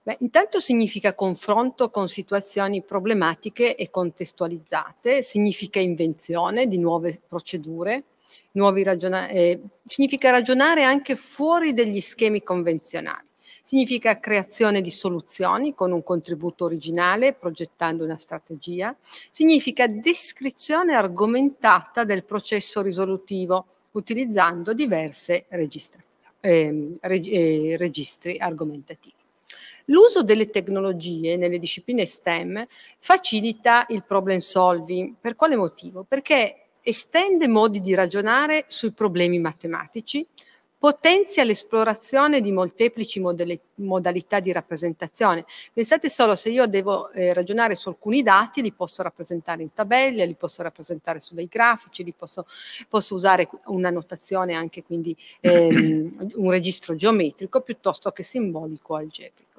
Beh, intanto significa confronto con situazioni problematiche e contestualizzate, significa invenzione di nuove procedure, nuovi ragionamenti, eh, significa ragionare anche fuori degli schemi convenzionali, significa creazione di soluzioni con un contributo originale, progettando una strategia, significa descrizione argomentata del processo risolutivo utilizzando diverse eh, reg eh, registri argomentativi. L'uso delle tecnologie nelle discipline STEM facilita il problem solving. Per quale motivo? Perché estende modi di ragionare sui problemi matematici, potenzia l'esplorazione di molteplici modele, modalità di rappresentazione. Pensate solo, se io devo eh, ragionare su alcuni dati, li posso rappresentare in tabelle, li posso rappresentare su dei grafici, li posso, posso usare una notazione anche quindi ehm, un registro geometrico piuttosto che simbolico algebrico.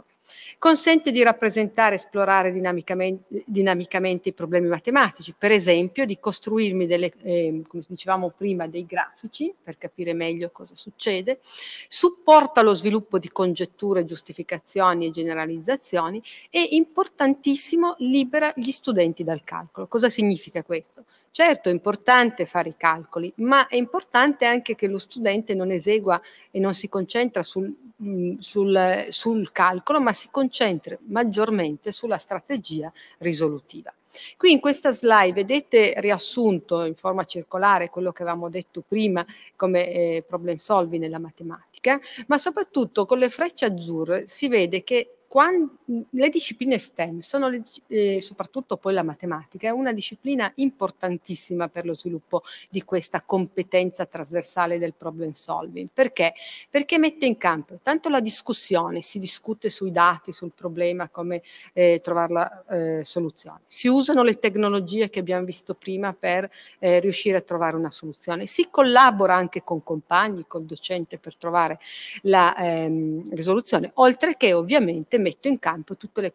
Consente di rappresentare e esplorare dinamicamente, dinamicamente, i problemi matematici, per esempio di costruirmi delle, eh, come dicevamo prima, dei grafici per capire meglio cosa succede, supporta lo sviluppo di congetture, giustificazioni e generalizzazioni e importantissimo libera gli studenti dal calcolo. Cosa significa questo? Certo è importante fare i calcoli, ma è importante anche che lo studente non esegua e non si concentra sul, mm, sul, sul calcolo, ma si concentri maggiormente sulla strategia risolutiva. Qui in questa slide vedete riassunto in forma circolare quello che avevamo detto prima come eh, problem solving nella matematica, ma soprattutto con le frecce azzurre si vede che quando, le discipline STEM, sono le, eh, soprattutto poi la matematica, è una disciplina importantissima per lo sviluppo di questa competenza trasversale del problem solving. Perché? Perché mette in campo tanto la discussione, si discute sui dati, sul problema, come eh, trovare la eh, soluzione. Si usano le tecnologie che abbiamo visto prima per eh, riuscire a trovare una soluzione. Si collabora anche con compagni, col docente per trovare la ehm, risoluzione, oltre che ovviamente metto in campo tutte le,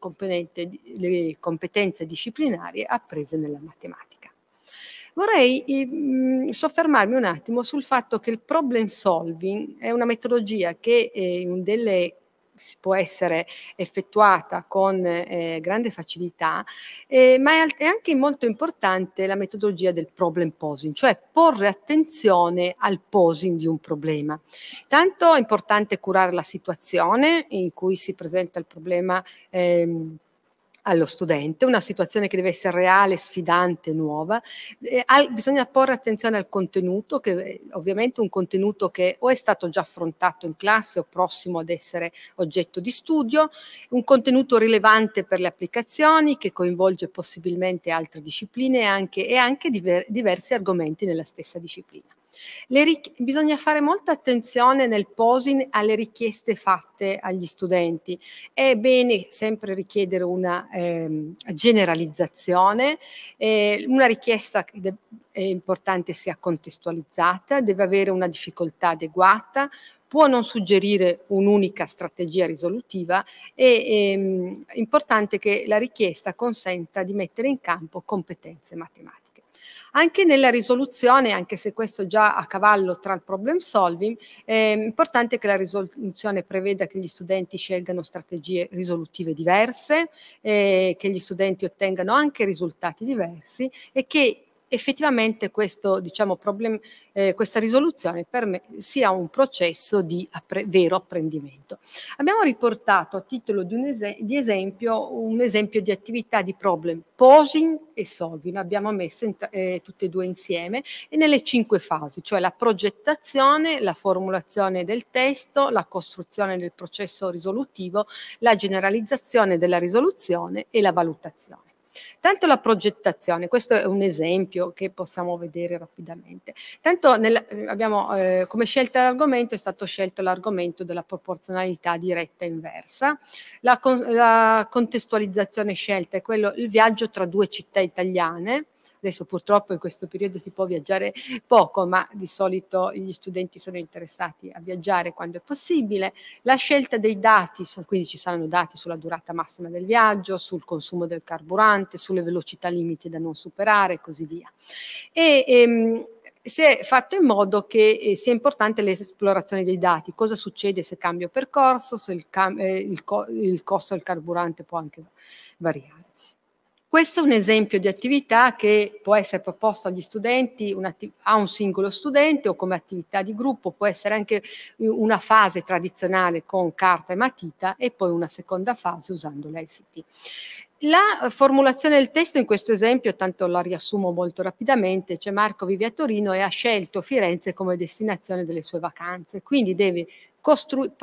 le competenze disciplinari apprese nella matematica. Vorrei eh, soffermarmi un attimo sul fatto che il problem solving è una metodologia che eh, in delle può essere effettuata con eh, grande facilità, eh, ma è, anche molto importante la metodologia del problem posing, cioè porre attenzione al posing di un problema. Tanto è importante curare la situazione in cui si presenta il problema. Ehm, allo studente, una situazione che deve essere reale, sfidante, nuova. Eh, al, bisogna porre attenzione al contenuto, che eh, ovviamente un contenuto che o è stato già affrontato in classe o prossimo ad essere oggetto di studio, un contenuto rilevante per le applicazioni che coinvolge possibilmente altre discipline e anche, e anche diver, diversi argomenti nella stessa disciplina. Ric- bisogna fare molta attenzione nel posing alle richieste fatte agli studenti. È bene sempre richiedere una eh, generalizzazione, eh, una richiesta che de- è importante sia contestualizzata, deve avere una difficoltà adeguata, può non suggerire un'unica strategia risolutiva e è ehm, importante che la richiesta consenta di mettere in campo competenze matematiche. Anche nella risoluzione, anche se questo è già a cavallo tra il problem solving, è importante che la risoluzione preveda che gli studenti scelgano strategie risolutive diverse, eh, che gli studenti ottengano anche risultati diversi e che effettivamente questo, diciamo, problem, eh, questa risoluzione per me sia un processo di appre vero apprendimento. Abbiamo riportato a titolo di, es di, esempio un esempio di attività di problem posing e solving, l'abbiamo messo eh, tutte e due insieme e nelle cinque fasi, cioè la progettazione, la formulazione del testo, la costruzione del processo risolutivo, la generalizzazione della risoluzione e la valutazione. Tanto la progettazione, questo è un esempio che possiamo vedere rapidamente. Tanto nel, abbiamo, eh, come scelta d'argomento è stato scelto l'argomento della proporzionalità diretta inversa. La, con, la contestualizzazione scelta è quello il viaggio tra due città italiane Adesso purtroppo in questo periodo si può viaggiare poco, ma di solito gli studenti sono interessati a viaggiare quando è possibile. La scelta dei dati, quindi ci saranno dati sulla durata massima del viaggio, sul consumo del carburante, sulle velocità limite da non superare e così via. E, ehm, si è fatto in modo che eh, sia importante l'esplorazione dei dati, cosa succede se cambio percorso, se il, cam- eh, il, co- il costo del carburante può anche variare. Questo è un esempio di attività che può essere proposto agli studenti, a un singolo studente o come attività di gruppo, può essere anche eh, una fase tradizionale con carta e matita e poi una seconda fase usando l'ICT. La eh, formulazione del testo in questo esempio, tanto la riassumo molto rapidamente, cioè Marco vive a Torino e ha scelto Firenze come destinazione delle sue vacanze, quindi deve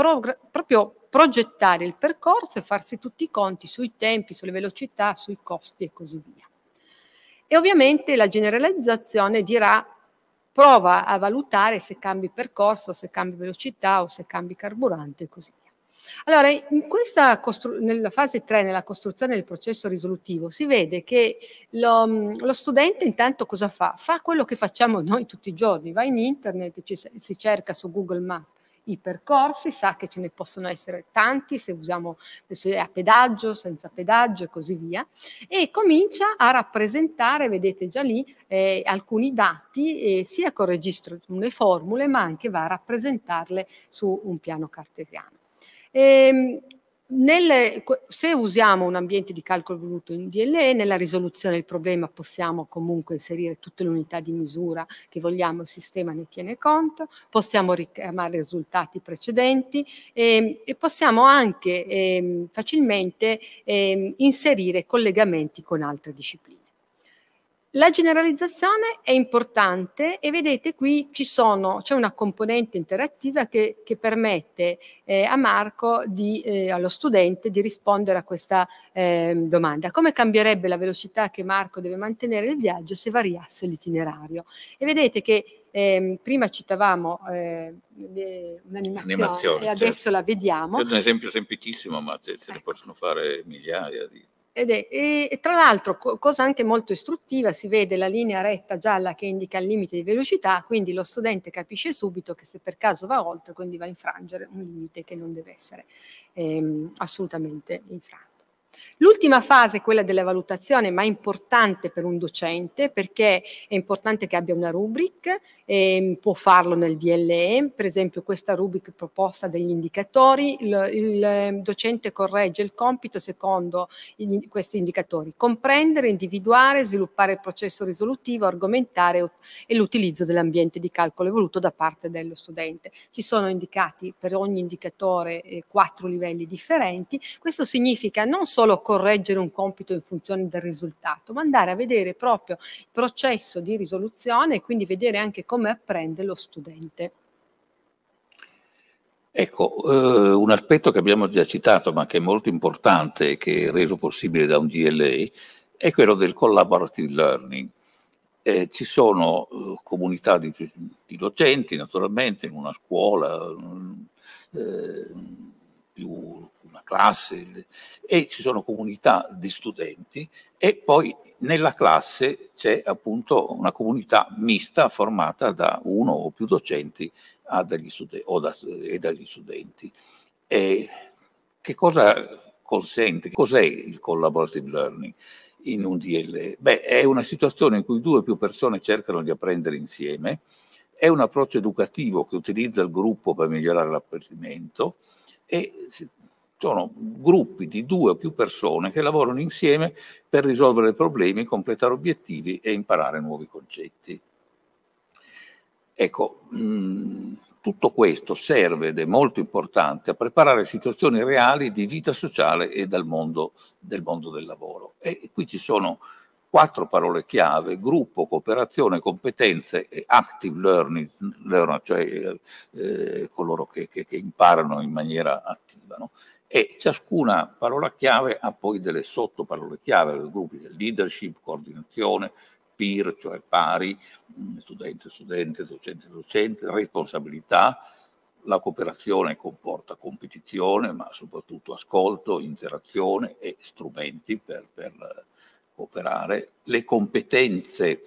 proprio progettare il percorso e farsi tutti i conti sui tempi, sulle velocità, sui costi e così via. E ovviamente la generalizzazione dirà prova a valutare se cambi percorso, se cambi velocità o se cambi carburante e così via. Allora, questa, nella fase 3, nella costruzione del processo risolutivo, si vede che lo, lo, studente intanto cosa fa? Fa quello che facciamo noi tutti i giorni, va in internet, ci, si cerca su Google Maps i percorsi, sa che ce ne possono essere tanti se usiamo se è a pedaggio, senza pedaggio e così via, e comincia a rappresentare, vedete già lì, eh, alcuni dati eh, sia con registro le formule, ma anche va a rappresentarle su un piano cartesiano. E, ehm, nelle, se usiamo un ambiente di calcolo voluto in DLE, nella risoluzione del problema possiamo comunque inserire tutte le unità di misura che vogliamo, il sistema ne tiene conto, possiamo richiamare risultati precedenti ehm, e possiamo anche ehm, facilmente ehm, inserire collegamenti con altre discipline. La generalizzazione è importante e vedete qui c'è una componente interattiva che, che permette eh, a Marco, di, eh, allo studente, di rispondere a questa eh, domanda. Come cambierebbe la velocità che Marco deve mantenere nel viaggio se variasse l'itinerario? E vedete che eh, prima citavamo eh, un'animazione e adesso certo. la vediamo. È un esempio
semplicissimo, ma se, se ecco. ne possono fare migliaia di
ed è, e, e tra l'altro, co- cosa anche molto istruttiva, si vede la linea retta gialla che indica il limite di velocità, quindi lo studente capisce subito che se per caso va oltre, quindi va a infrangere un limite che non deve essere ehm, assolutamente infranto. L'ultima fase è quella della valutazione, ma è importante per un docente perché è importante che abbia una rubric, ehm, può farlo nel DLE, per esempio questa rubric proposta degli indicatori, il, il docente corregge il compito secondo questi indicatori, comprendere, individuare, sviluppare il processo risolutivo, argomentare e l'utilizzo dell'ambiente di calcolo evoluto da parte dello studente. Ci sono indicati per ogni indicatore eh, quattro livelli differenti, questo significa non solo solo correggere un compito in funzione del risultato, ma andare a vedere proprio il processo di risoluzione e quindi vedere anche come apprende lo studente.
Ecco, eh, un aspetto che abbiamo già citato, ma che è molto importante e che è reso possibile da un GLA, è quello del collaborative learning. Eh, ci sono eh, comunità di, di, docenti, naturalmente, in una scuola, eh, più una classe e ci sono comunità di studenti e poi nella classe c'è appunto una comunità mista formata da uno o più docenti dagli da, e dagli studenti. E che cosa consente? Cos'è il collaborative learning in un DL? Beh, è una situazione in cui due o più persone cercano di apprendere insieme, è un approccio educativo che utilizza il gruppo per migliorare l'apprendimento, e sono gruppi di due o più persone che lavorano insieme per risolvere problemi, completare obiettivi e imparare nuovi concetti. Ecco, tutto questo serve ed è molto importante a preparare situazioni reali di vita sociale e mondo, del mondo del lavoro. E qui ci sono quattro parole chiave, gruppo, cooperazione, competenze e active learning, learner, cioè eh, coloro che, che, che, imparano in maniera attiva. No? E ciascuna parola chiave ha poi delle sottoparole chiave, gruppi di leadership, coordinazione, peer, cioè pari, mm, studente, studente, docente, docente, responsabilità, la cooperazione comporta competizione, ma soprattutto ascolto, interazione e strumenti per, per cooperare, le competenze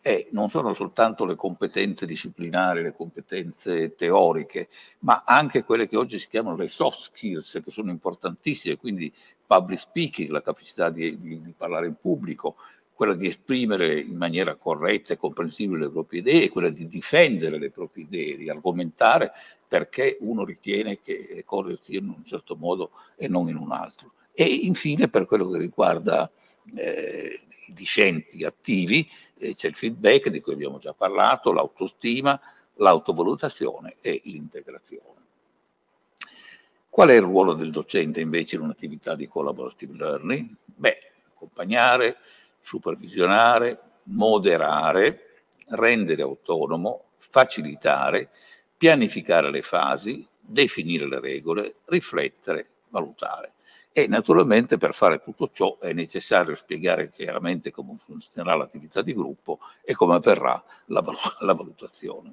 eh, non sono soltanto le competenze disciplinari, le competenze teoriche, ma anche quelle che oggi si chiamano le soft skills, che sono importantissime, quindi public speaking, la capacità di, di, di parlare in pubblico, quella di esprimere in maniera corretta e comprensibile le proprie idee, quella di difendere le proprie idee, di argomentare perché uno ritiene che le cose siano in un certo modo e non in un altro. E infine per quello che riguarda eh, i discenti attivi, eh, c'è il feedback di cui abbiamo già parlato, l'autostima, l'autovalutazione e l'integrazione. Qual è il ruolo del docente invece in un'attività di collaborative learning? Beh, accompagnare, supervisionare, moderare, rendere autonomo, facilitare, pianificare le fasi, definire le regole, riflettere, valutare. E naturalmente per fare tutto ciò è necessario spiegare chiaramente come funzionerà l'attività di gruppo e come avverrà la, la valutazione.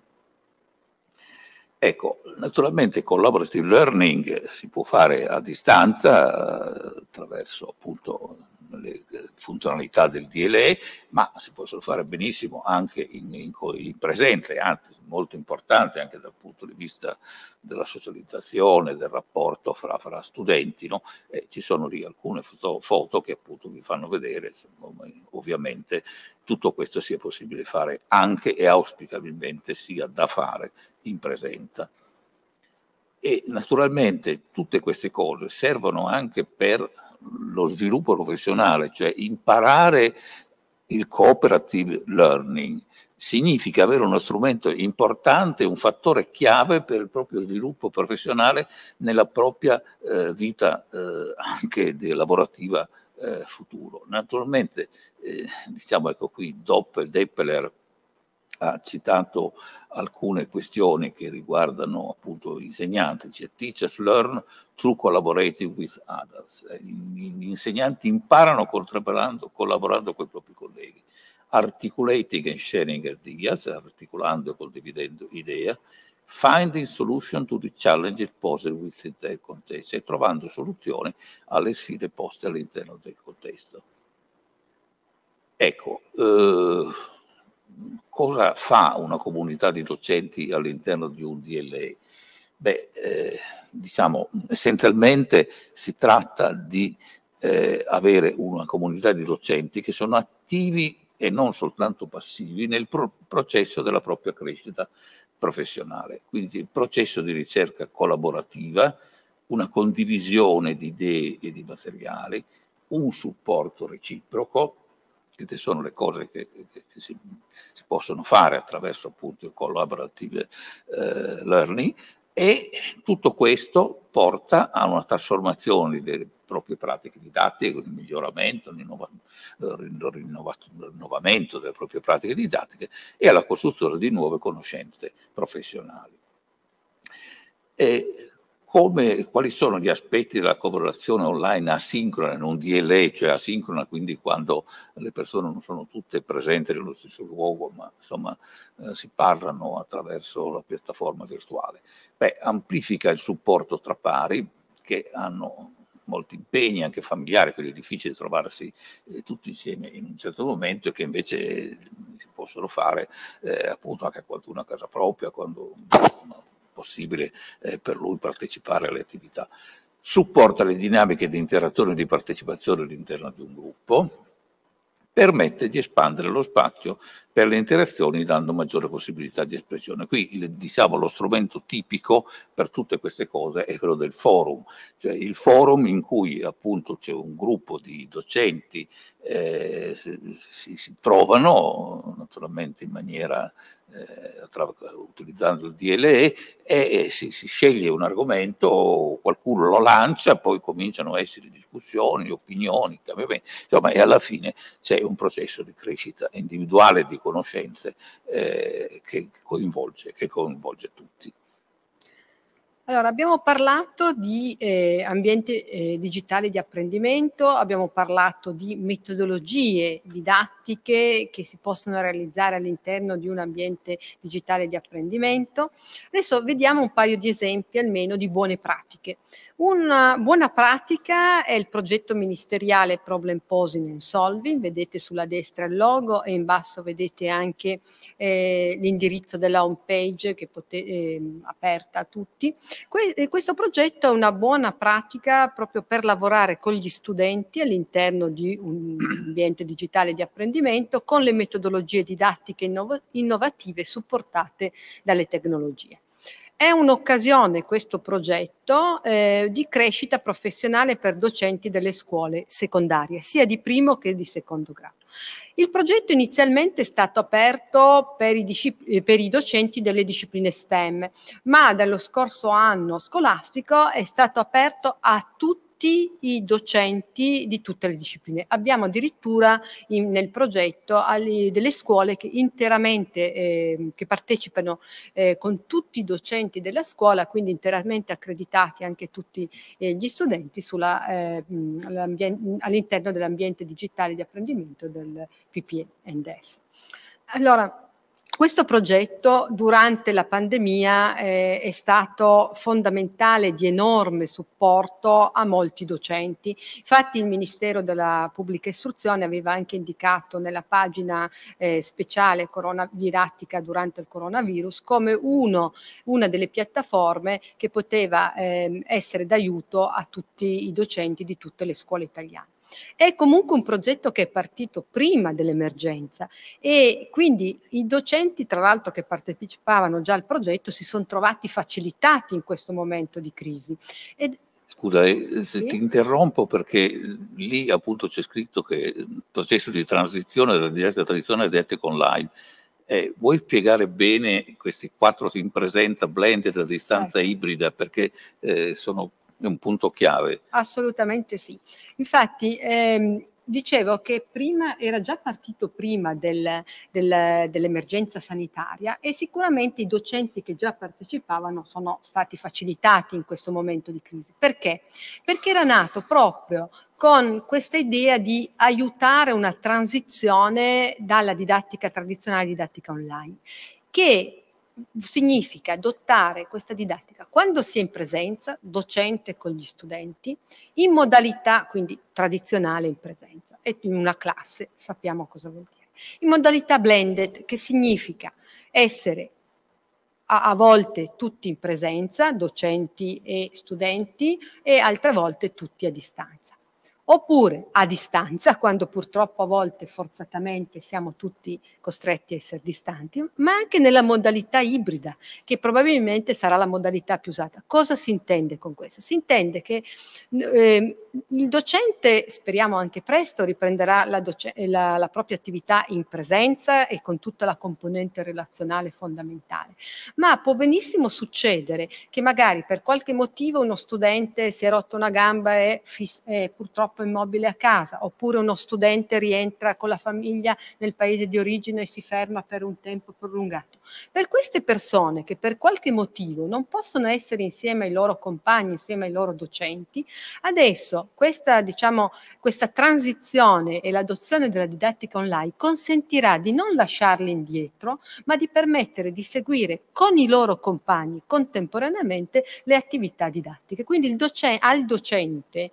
Ecco, naturalmente collaborative learning si può fare a distanza eh, attraverso appunto le funzionalità del DLE, ma si possono fare benissimo anche in, in, in presenza, è anzi molto importante anche dal punto di vista della socializzazione, del rapporto fra, fra studenti. No? Eh, ci sono lì alcune foto, foto, che appunto vi fanno vedere, ovviamente tutto questo sia possibile fare anche e auspicabilmente sia da fare in presenza. E naturalmente tutte queste cose servono anche per lo sviluppo professionale, cioè imparare il cooperative learning significa avere uno strumento importante, un fattore chiave per il proprio sviluppo professionale nella propria eh, vita eh, anche lavorativa eh, futuro. Naturalmente, eh, diciamo ecco qui, Doppel, Deppeler, ha citato alcune questioni che riguardano appunto gli insegnanti, cioè teachers learn through collaborating with others, eh, gli insegnanti imparano collaborando, collaborando con i propri colleghi, articulating and sharing ideas, articolando e condividendo idee, finding solutions to the challenges posed within their context e trovando soluzioni alle sfide poste all'interno del contesto. Ecco, eh, cosa fa una comunità di docenti all'interno di un DLA? Beh, eh, diciamo, essenzialmente si tratta di eh, avere una comunità di docenti che sono attivi e non soltanto passivi nel pro processo della propria crescita professionale. Quindi il processo di ricerca collaborativa, una condivisione di idee e di materiali, un supporto reciproco che sono le cose che, che, che si, si, possono fare attraverso appunto il collaborative eh, learning e tutto questo porta a una trasformazione delle proprie pratiche didattiche, un miglioramento, un, eh, innova, un rinnovamento delle proprie pratiche didattiche e alla costruzione di nuove conoscenze professionali. E come, quali sono gli aspetti della collaborazione online asincrona, non DLE, cioè asincrona, quindi quando le persone non sono tutte presenti nello stesso luogo, ma insomma eh, si parlano attraverso la piattaforma virtuale. Beh, amplifica il supporto tra pari che hanno molti impegni anche familiari, quindi è difficile trovarsi eh, tutti insieme in un certo momento e che invece eh, si possono fare eh, appunto anche a qualcuno a casa propria quando... No, possibile eh, per lui partecipare alle attività. Supporta le dinamiche di interazione e di partecipazione all'interno di un gruppo, permette di espandere lo spazio per le interazioni dando maggiore possibilità di espressione. Qui il, diciamo lo strumento tipico per tutte queste cose è quello del forum, cioè il forum in cui appunto c'è un gruppo di docenti eh, si, si, trovano naturalmente in maniera eh, tra, utilizzando il DLE e, e si, si, sceglie un argomento, qualcuno lo lancia, poi cominciano a essere discussioni, opinioni, cambiamenti, insomma e alla fine c'è un processo di crescita individuale di conoscenze eh, che, coinvolge, che coinvolge tutti.
Allora, abbiamo parlato di eh, ambiente eh, digitale di apprendimento, abbiamo parlato di metodologie didattiche che si possono realizzare all'interno di un ambiente digitale di apprendimento. Adesso vediamo un paio di esempi almeno di buone pratiche. Una buona pratica è il progetto ministeriale Problem Posing and Solving, vedete sulla destra il logo e in basso vedete anche eh, l'indirizzo della home page che potete, ehm, aperta a tutti Que- eh, questo progetto è una buona pratica proprio per lavorare con gli studenti all'interno di un ambiente digitale di apprendimento con le metodologie didattiche innov- innovative supportate dalle tecnologie. È un'occasione questo progetto eh, di crescita professionale per docenti delle scuole secondarie, sia di primo che di secondo grado. Il progetto inizialmente è stato aperto per i, eh, per i, docenti delle discipline STEM, ma dallo scorso anno scolastico è stato aperto a tutti tutti i docenti di tutte le discipline. Abbiamo addirittura in, nel progetto alle, delle scuole che interamente eh, che partecipano eh, con tutti i docenti della scuola, quindi interamente accreditati anche tutti eh, gli studenti sulla, eh, all'interno dell'ambiente digitale di apprendimento del PPNDS. Allora, questo progetto durante la pandemia eh, è stato fondamentale di enorme supporto a molti docenti. Infatti il Ministero della Pubblica Istruzione aveva anche indicato nella pagina eh, speciale corona, didattica durante il coronavirus come uno, una delle piattaforme che poteva eh, essere d'aiuto a tutti i docenti di tutte le scuole italiane. È comunque un progetto che è partito prima dell'emergenza e quindi i docenti, tra l'altro che partecipavano già al progetto, si sono trovati facilitati in questo momento di crisi. Ed
Scusa, eh, se sì. ti interrompo perché lì appunto c'è scritto che il processo di transizione della diretta tradizione è dette online. Eh, vuoi spiegare bene questi quattro in presenza, blended, a distanza sì. Certo. ibrida, perché eh, sono è
un punto chiave. Assolutamente sì. Infatti, ehm, dicevo che prima, era già partito prima del, del, dell'emergenza sanitaria e sicuramente i docenti che già partecipavano sono stati facilitati in questo momento di crisi. Perché? Perché era nato proprio con questa idea di aiutare una transizione dalla didattica tradizionale alla didattica online, che significa adottare questa didattica quando si è in presenza, docente con gli studenti, in modalità quindi tradizionale in presenza e in una classe, sappiamo cosa vuol dire. In modalità blended, che significa essere a, a volte tutti in presenza, docenti e studenti, e altre volte tutti a distanza oppure a distanza, quando purtroppo a volte forzatamente siamo tutti costretti a essere distanti, ma anche nella modalità ibrida, che probabilmente sarà la modalità più usata. Cosa si intende con questo? Si intende che eh, il docente, speriamo anche presto, riprenderà la, la, la propria attività in presenza e con tutta la componente relazionale fondamentale, ma può benissimo succedere che magari per qualche motivo uno studente si è rotto una gamba e è purtroppo troppo immobile a casa, oppure uno studente rientra con la famiglia nel paese di origine e si ferma per un tempo prolungato. Per queste persone che per qualche motivo non possono essere insieme ai loro compagni, insieme ai loro docenti, adesso questa, diciamo, questa transizione e l'adozione della didattica online consentirà di non lasciarli indietro, ma di permettere di seguire con i loro compagni contemporaneamente le attività didattiche. Quindi il docente, al docente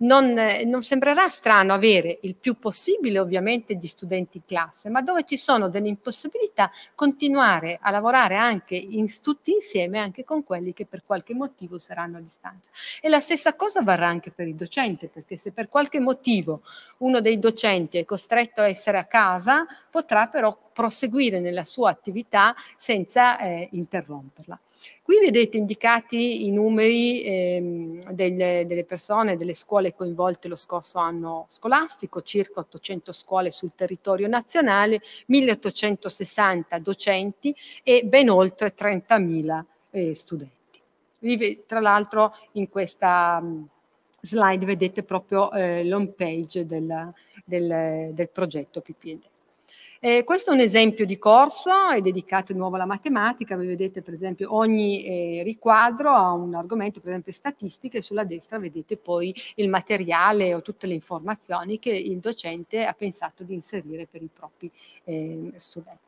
non, non sembrerà strano avere il più possibile ovviamente gli studenti in classe, ma dove ci sono delle impossibilità continuare a lavorare anche in, tutti insieme, anche con quelli che per qualche motivo saranno a distanza. E la stessa cosa varrà anche per il docente, perché se per qualche motivo uno dei docenti è costretto a essere a casa, potrà però proseguire nella sua attività senza eh, interromperla. Qui vedete indicati i numeri ehm, delle, delle, persone, delle scuole coinvolte lo scorso anno scolastico, circa 800 scuole sul territorio nazionale, 1860 docenti e ben oltre 30.000 eh, studenti. Tra l'altro in questa mm, slide vedete proprio eh, l'home page del, del, del progetto PPD. Eh, questo è un esempio di corso, è dedicato di nuovo alla matematica, voi vedete per esempio ogni eh, riquadro ha un argomento, per esempio statistiche, sulla destra vedete poi il materiale o tutte le informazioni che il docente ha pensato di inserire per i propri eh, studenti.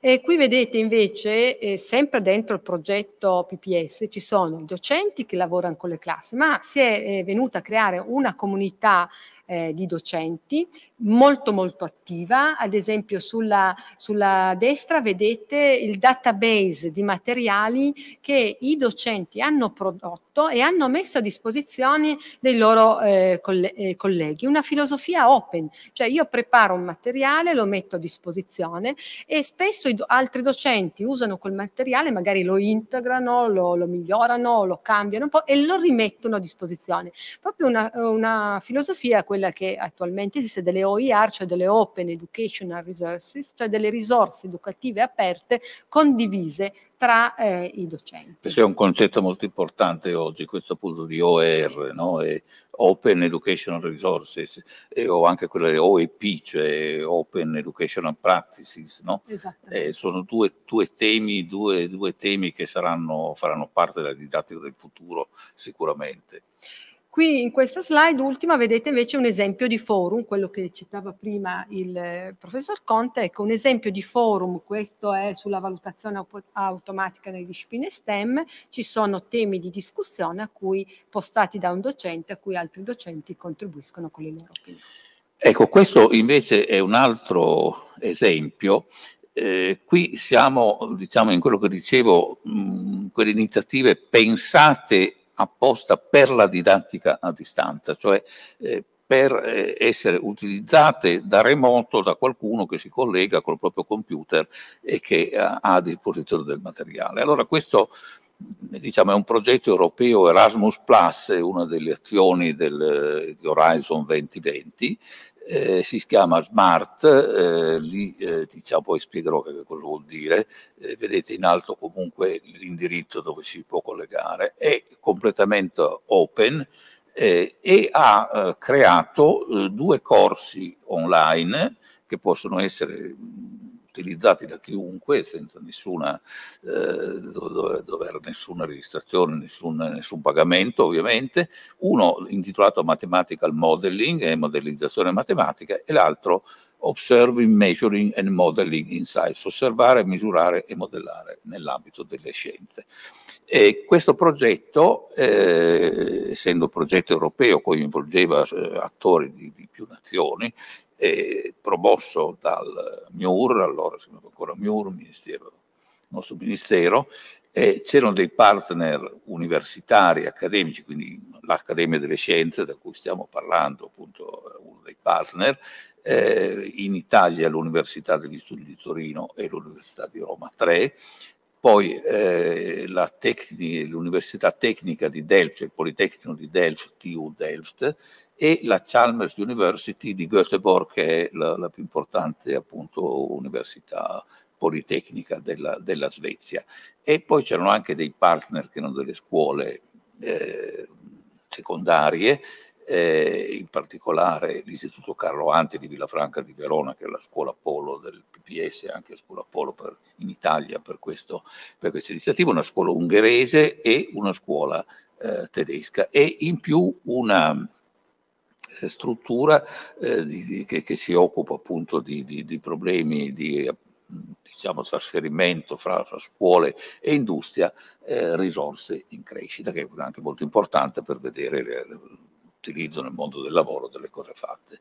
E qui vedete invece, eh, sempre dentro il progetto PPS, ci sono i docenti che lavorano con le classi, ma si è eh, venuta a creare una comunità eh, di docenti, molto molto attiva, ad esempio sulla, sulla destra vedete il database di materiali che i docenti hanno prodotto e hanno messo a disposizione dei loro eh, coll eh, colleghi, una filosofia open, cioè io preparo un materiale, lo metto a disposizione e spesso do altri docenti usano quel materiale, magari lo integrano, lo, lo, migliorano, lo cambiano un po' e lo rimettono a disposizione. Proprio una, una filosofia quella quella che attualmente esiste, delle OER, cioè delle Open Educational Resources, cioè delle risorse educative aperte condivise tra eh, i docenti.
Questo è un concetto molto importante oggi, questo appunto di OER, no? Open Educational Resources, e, o anche quella quelle OEP, cioè Open Educational Practices. No? Eh, sono due, due temi, due, due temi che saranno, faranno parte della didattica del futuro sicuramente.
Qui in questa slide ultima vedete invece un esempio di forum, quello che citava prima il eh, professor Conte, ecco un esempio di forum, questo è sulla valutazione automatica nelle discipline STEM, ci sono temi di discussione a cui postati da un docente, a cui altri docenti contribuiscono con le loro opinioni.
Ecco, questo invece è un altro esempio eh, qui siamo diciamo, in quello che dicevo, mh, quelle iniziative pensate apposta per la didattica a distanza, cioè eh, per eh, essere utilizzate da remoto da qualcuno che si collega col proprio computer e che eh, ha a disposizione del materiale. Allora questo diciamo, è un progetto europeo Erasmus Plus, è una delle azioni del, di Horizon 2020, eh, si chiama Smart, eh, lì eh, diciamo, poi spiegherò che cosa vuol dire, eh, vedete in alto comunque l'indirizzo dove si può collegare, è completamente open eh, e ha eh, creato due corsi online che possono essere utilizzati da chiunque senza nessuna, eh, dover nessuna registrazione, nessun, nessun, pagamento ovviamente, uno intitolato Mathematical Modeling e eh, modellizzazione matematica e l'altro Observing, Measuring and Modeling Insights, osservare, misurare e modellare nell'ambito delle scienze. E questo progetto, eh, essendo un progetto europeo, coinvolgeva eh, attori di, di, più nazioni, eh, promosso dal MIUR, allora si chiamava ancora MIUR, il nostro ministero, eh, c'erano dei partner universitari, accademici, quindi l'Accademia delle Scienze da cui stiamo parlando, appunto uno dei partner, eh, in Italia l'Università degli Studi di Torino e l'Università di Roma 3, poi eh, l'Università Tecnica di Delft, il Politecnico di Delft, TU Delft, e la Chalmers University di Göteborg, che è la, la più importante appunto, università Politecnica della, della Svezia. E poi c'erano anche dei partner che erano delle scuole eh, secondarie, eh, in particolare l'Istituto Carlo Ante di Villafranca di Verona, che è la scuola polo del PPS, anche la scuola polo per, in Italia per, questo, per questa iniziativa, una scuola ungherese e una scuola eh, tedesca e in più una eh, struttura eh, di, di, che, che, si occupa appunto di, di problemi di diciamo, trasferimento fra, fra, scuole e industria, eh, risorse in crescita, che è anche molto importante per vedere l'utilizzo nel mondo del lavoro delle cose fatte.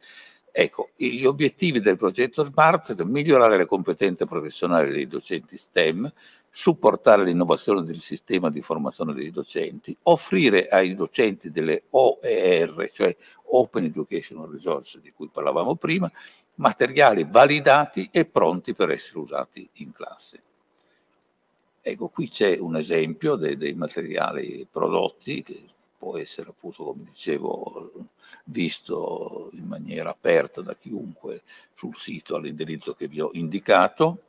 Ecco, gli obiettivi del progetto Smart sono migliorare le competenze professionali dei docenti STEM, supportare l'innovazione del sistema di formazione dei docenti, offrire ai docenti delle OER, cioè Open Educational Resources di cui parlavamo prima, materiali validati e pronti per essere usati in classe. Ecco, qui c'è un esempio dei, dei, materiali prodotti che può essere appunto, come dicevo, visto in maniera aperta da chiunque sul sito all'indirizzo che vi ho indicato.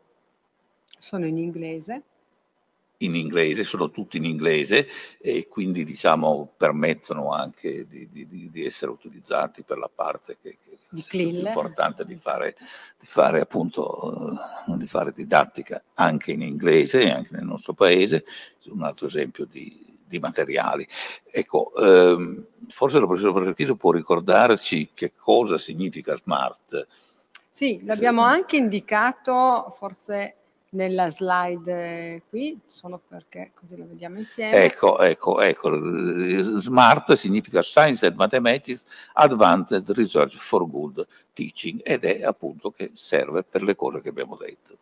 Sono in inglese.
In inglese, sono tutti in inglese e quindi diciamo permettono anche di, di, di essere utilizzati per la parte che, che
di Clill. È importante
di fare, di fare appunto, eh, di fare didattica anche in inglese, anche nel nostro paese, un altro esempio di, di materiali. Ecco, ehm, forse la professora Perchino può ricordarci che cosa significa smart.
Sì, l'abbiamo anche indicato forse nella slide eh, qui, solo perché così lo vediamo insieme.
Ecco, ecco, ecco, SMART significa Science and Mathematics Advanced Research for Good Teaching ed è appunto che serve per le cose che abbiamo detto.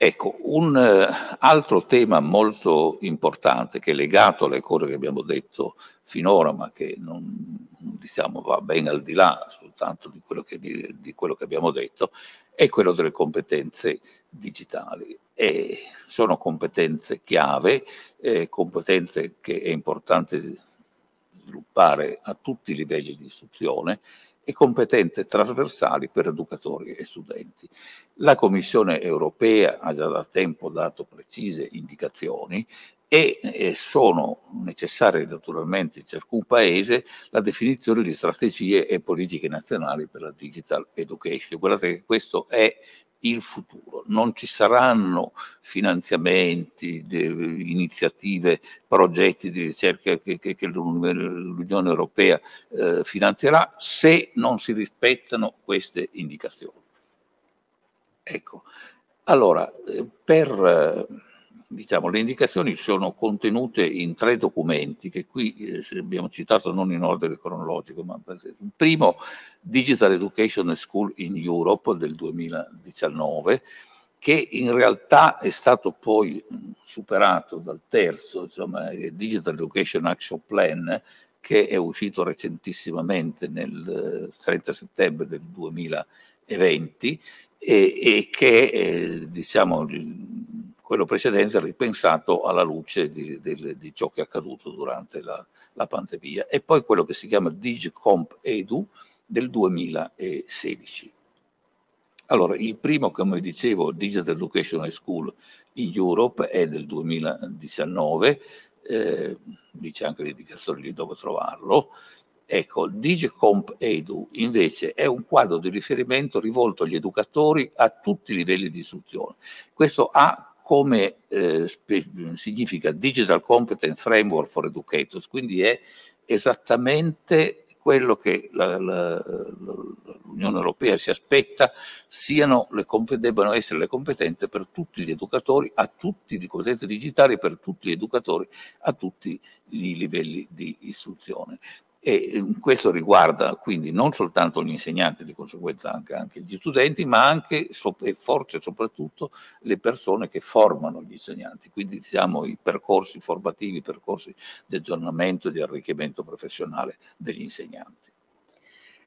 Ecco, un eh, altro tema molto importante che è legato alle cose che abbiamo detto finora, ma che non diciamo, va ben al di là soltanto di quello, che, di quello che abbiamo detto, è quello delle competenze digitali. E sono competenze chiave, eh, competenze che è importante sviluppare a tutti i livelli di istruzione, e competenze trasversali per educatori e studenti. La Commissione europea ha già da tempo dato precise indicazioni e sono necessarie naturalmente in ciascun paese la definizione di strategie e politiche nazionali per la digital education. Guardate che questo è il futuro. Non ci saranno finanziamenti, iniziative, progetti di ricerca che, che, che l'Unione Europea eh, finanzierà se non si rispettano queste indicazioni. Ecco, allora, eh, per eh, diciamo, le indicazioni sono contenute in tre documenti che qui eh, abbiamo citato non in ordine cronologico, ma per esempio, il primo Digital Education School in Europe del 2019 che in realtà è stato poi mm, superato dal terzo, insomma, Digital Education Action Plan, che è uscito recentissimamente nel 30 eh, settembre del 2020 e, e che eh, diciamo, quello precedente ripensato alla luce di, di, di ciò che è accaduto durante la, la, pandemia e poi quello che si chiama Digicomp Edu del 2016. Allora, il primo, come dicevo, Digital Education School in Europe è del 2019, eh, dice anche l'indicazione lì dove trovarlo, Ecco, Digicomp Edu invece è un quadro di riferimento rivolto agli educatori a tutti i livelli di istruzione. Questo ha come eh, significa Digital Competence Framework for Educators, quindi è esattamente quello che l'Unione Europea si aspetta siano le, debbano essere le competenze per tutti gli educatori, a tutti i cosiddetti digitali, per tutti gli educatori, a tutti i livelli di istruzione. E eh, questo riguarda quindi non soltanto gli insegnanti, di conseguenza anche, anche gli studenti, ma anche e forse soprattutto le persone che formano gli insegnanti, quindi diciamo i percorsi formativi, i percorsi di aggiornamento e di arricchimento professionale degli insegnanti.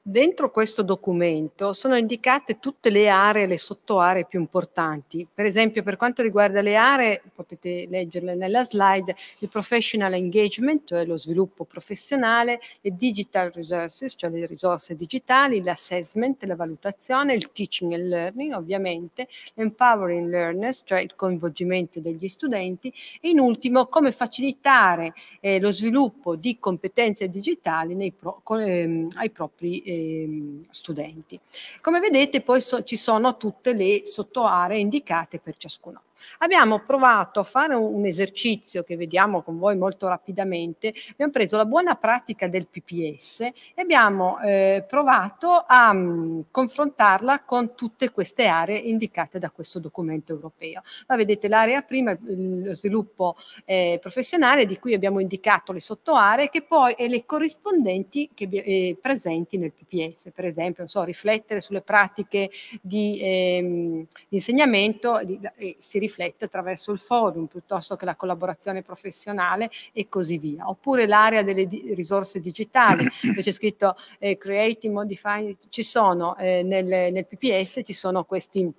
Dentro questo documento sono indicate tutte le aree, le sottoaree più importanti. Per esempio, per quanto riguarda le aree, potete leggerle nella slide, il professional engagement, cioè lo sviluppo professionale, le digital resources, cioè le risorse digitali, l'assessment, la valutazione, il teaching and learning, ovviamente, l'empowering learners, cioè il coinvolgimento degli studenti e in ultimo come facilitare eh, lo sviluppo di competenze digitali nei pro, eh, ai propri eh, eh, studenti. Come vedete poi so, ci sono tutte le sottoaree indicate per ciascuno. Abbiamo provato a fare un, un esercizio che vediamo con voi molto rapidamente, abbiamo preso la buona pratica del PPS e abbiamo eh, provato a mh, mm, confrontarla con tutte queste aree indicate da questo documento europeo. La vedete l'area prima, lo sviluppo eh, professionale di cui abbiamo indicato le sottoaree che poi e le corrispondenti che, eh, presenti nel PPS, per esempio so, riflettere sulle pratiche di ehm, insegnamento, di, eh, si riflette riflette attraverso il forum piuttosto che la collaborazione professionale e così via. Oppure l'area delle di risorse digitali, dove c'è scritto eh, Creating, Modifying, ci sono eh, nel, nel PPS, ci sono questi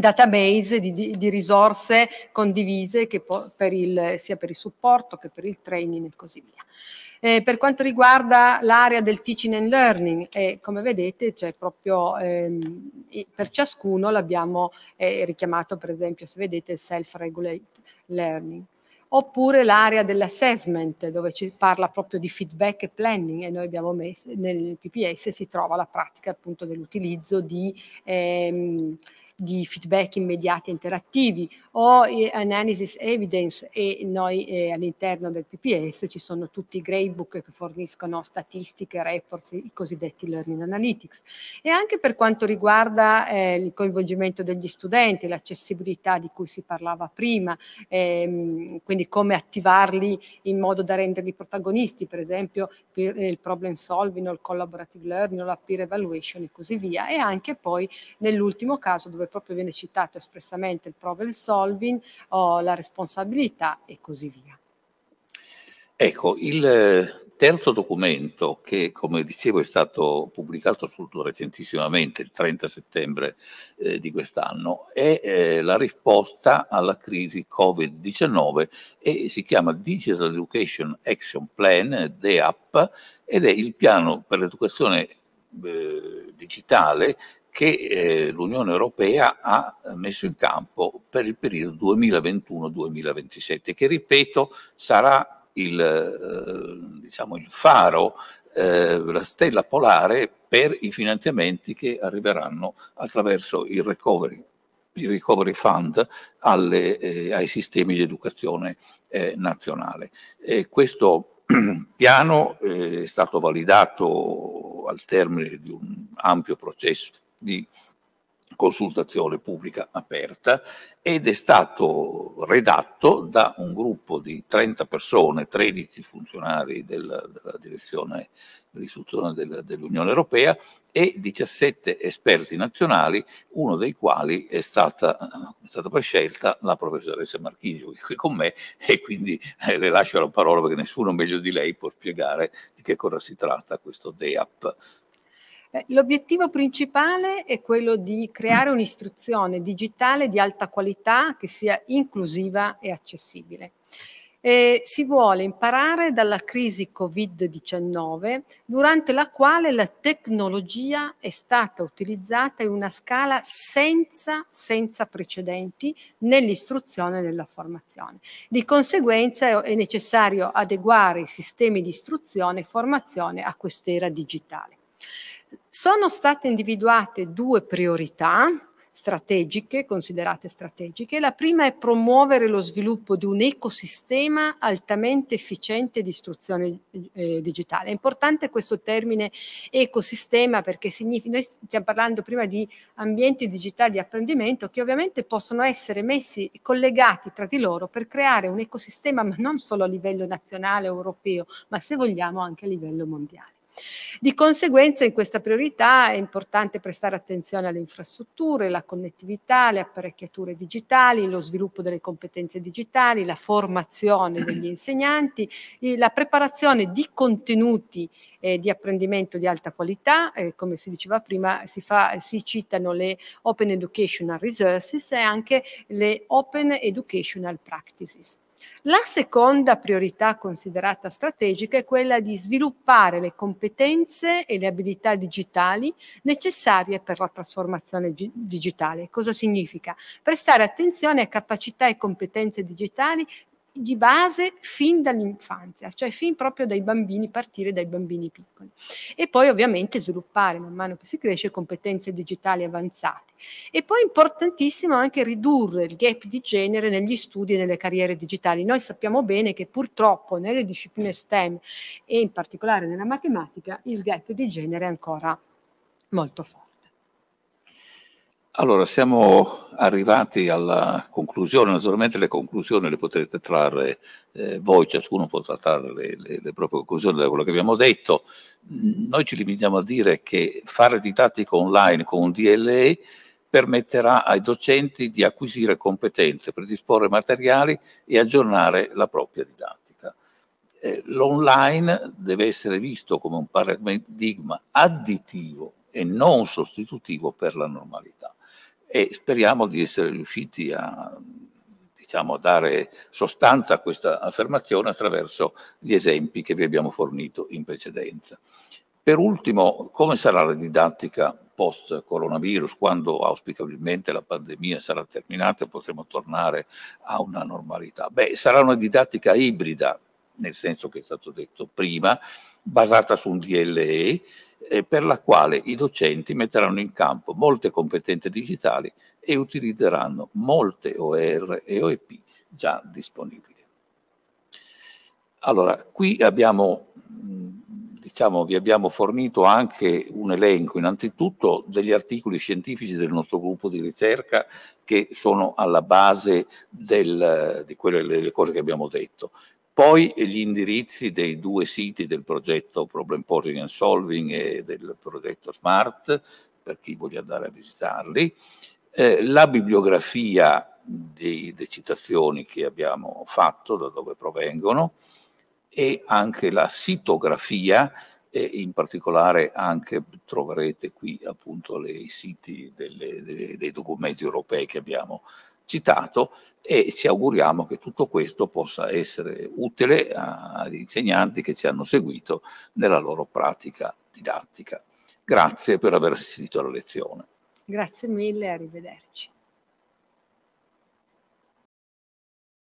database di, di, risorse condivise che può, per il, sia per il supporto che per il training e così via. Eh, per quanto riguarda l'area del teaching and learning, eh, come vedete c'è proprio ehm, per ciascuno l'abbiamo eh, richiamato per esempio se vedete self-regulate learning oppure l'area dell'assessment dove ci parla proprio di feedback e planning e noi abbiamo messo nel PPS si trova la pratica appunto dell'utilizzo di ehm, di feedback immediati e interattivi o eh, analysis evidence e noi eh, all'interno del PPS ci sono tutti i gradebook che forniscono statistiche, reports, i cosiddetti learning analytics. E anche per quanto riguarda eh, il coinvolgimento degli studenti, l'accessibilità di cui si parlava prima, ehm, quindi come attivarli in modo da renderli protagonisti, per esempio per, eh, il problem solving o il collaborative learning o la peer evaluation e così via. E anche poi nell'ultimo caso dove dove proprio viene citato espressamente il problem solving o la responsabilità e così via.
Ecco, il eh, terzo documento che, come dicevo, è stato pubblicato soltanto recentissimamente, il 30 settembre eh, di quest'anno, è eh, la risposta alla crisi Covid-19 e si chiama Digital Education Action Plan, DEAP, ed è il piano per l'educazione eh, digitale che eh, l'Unione Europea ha eh, messo in campo per il periodo 2021-2027, che ripeto sarà il, eh, diciamo il faro, eh, la stella polare per i finanziamenti che arriveranno attraverso il recovery, il recovery fund alle, eh, ai sistemi di educazione eh, nazionale. E questo piano è stato validato al termine di un ampio processo di consultazione pubblica aperta ed è stato redatto da un gruppo di 30 persone, 13 funzionari della, della direzione dell'istruzione del, dell'Unione Europea e 17 esperti nazionali, uno dei quali è stata, è stata poi la professoressa Marchisio che è qui con me e quindi eh, le lascio la parola perché nessuno meglio di lei può spiegare di che cosa si tratta questo DEAP
eh, l'obiettivo principale è quello di creare un'istruzione digitale di alta qualità che sia inclusiva e accessibile. E si vuole imparare dalla crisi Covid-19, durante la quale la tecnologia è stata utilizzata in una scala senza, senza precedenti nell'istruzione e nella formazione. Di conseguenza è necessario adeguare i sistemi di istruzione e formazione a quest'era digitale. Sono state individuate due priorità strategiche, considerate strategiche. La prima è promuovere lo sviluppo di un ecosistema altamente efficiente di istruzione eh, digitale. È importante questo termine ecosistema perché significa, noi stiamo parlando prima di ambienti digitali di apprendimento che ovviamente possono essere messi collegati tra di loro per creare un ecosistema non solo a livello nazionale, europeo, ma se vogliamo anche a livello mondiale. Di conseguenza in questa priorità è importante prestare attenzione alle infrastrutture, la connettività, le apparecchiature digitali, lo sviluppo delle competenze digitali, la formazione degli insegnanti, la preparazione di contenuti eh, di apprendimento di alta qualità, eh, come si diceva prima, si, fa, si citano le Open Educational Resources e anche le Open Educational Practices. La seconda priorità considerata strategica è quella di sviluppare le competenze e le abilità digitali necessarie per la trasformazione digitale. Cosa significa? Prestare attenzione a capacità e competenze digitali di base fin dall'infanzia, cioè fin proprio dai bambini, partire dai bambini piccoli. E poi ovviamente sviluppare man mano che si cresce competenze digitali avanzate. E poi è importantissimo anche ridurre il gap di genere negli studi e nelle carriere digitali. Noi sappiamo bene che purtroppo nelle discipline STEM e in particolare nella matematica il gap di genere è ancora molto forte.
Allora, siamo arrivati alla conclusione, naturalmente le conclusioni le potrete trarre eh, voi, ciascuno può trarre le, le, le, proprie conclusioni da quello che abbiamo detto. Mm, noi ci limitiamo a dire che fare didattica online con un DLE permetterà ai docenti di acquisire competenze, predisporre materiali e aggiornare la propria didattica. Eh, l'online deve essere visto come un paradigma additivo e non sostitutivo per la normalità e speriamo di essere riusciti a diciamo, dare sostanza a questa affermazione attraverso gli esempi che vi abbiamo fornito in precedenza. Per ultimo, come sarà la didattica post coronavirus, quando auspicabilmente la pandemia sarà terminata e potremo tornare a una normalità? Beh, sarà una didattica ibrida, nel senso che è stato detto prima, basata su un DLE eh, per la quale i docenti metteranno in campo molte competenze digitali e utilizzeranno molte OR e OEP già disponibili. Allora, qui abbiamo, mm, diciamo, vi abbiamo fornito anche un elenco, innanzitutto, degli articoli scientifici del nostro gruppo di ricerca che sono alla base del, di quelle delle cose che abbiamo detto. Poi gli indirizzi dei due siti del progetto Problem Posing and Solving e del progetto Smart, per chi voglia andare a visitarli, eh, la bibliografia delle citazioni che abbiamo fatto, da dove provengono, e anche la sitografia, e in particolare anche troverete qui appunto i siti delle, dei, dei documenti europei che abbiamo citato e ci auguriamo che tutto questo possa essere utile agli insegnanti che ci hanno seguito nella loro pratica didattica. Grazie per aver assistito alla lezione.
Grazie mille, arrivederci.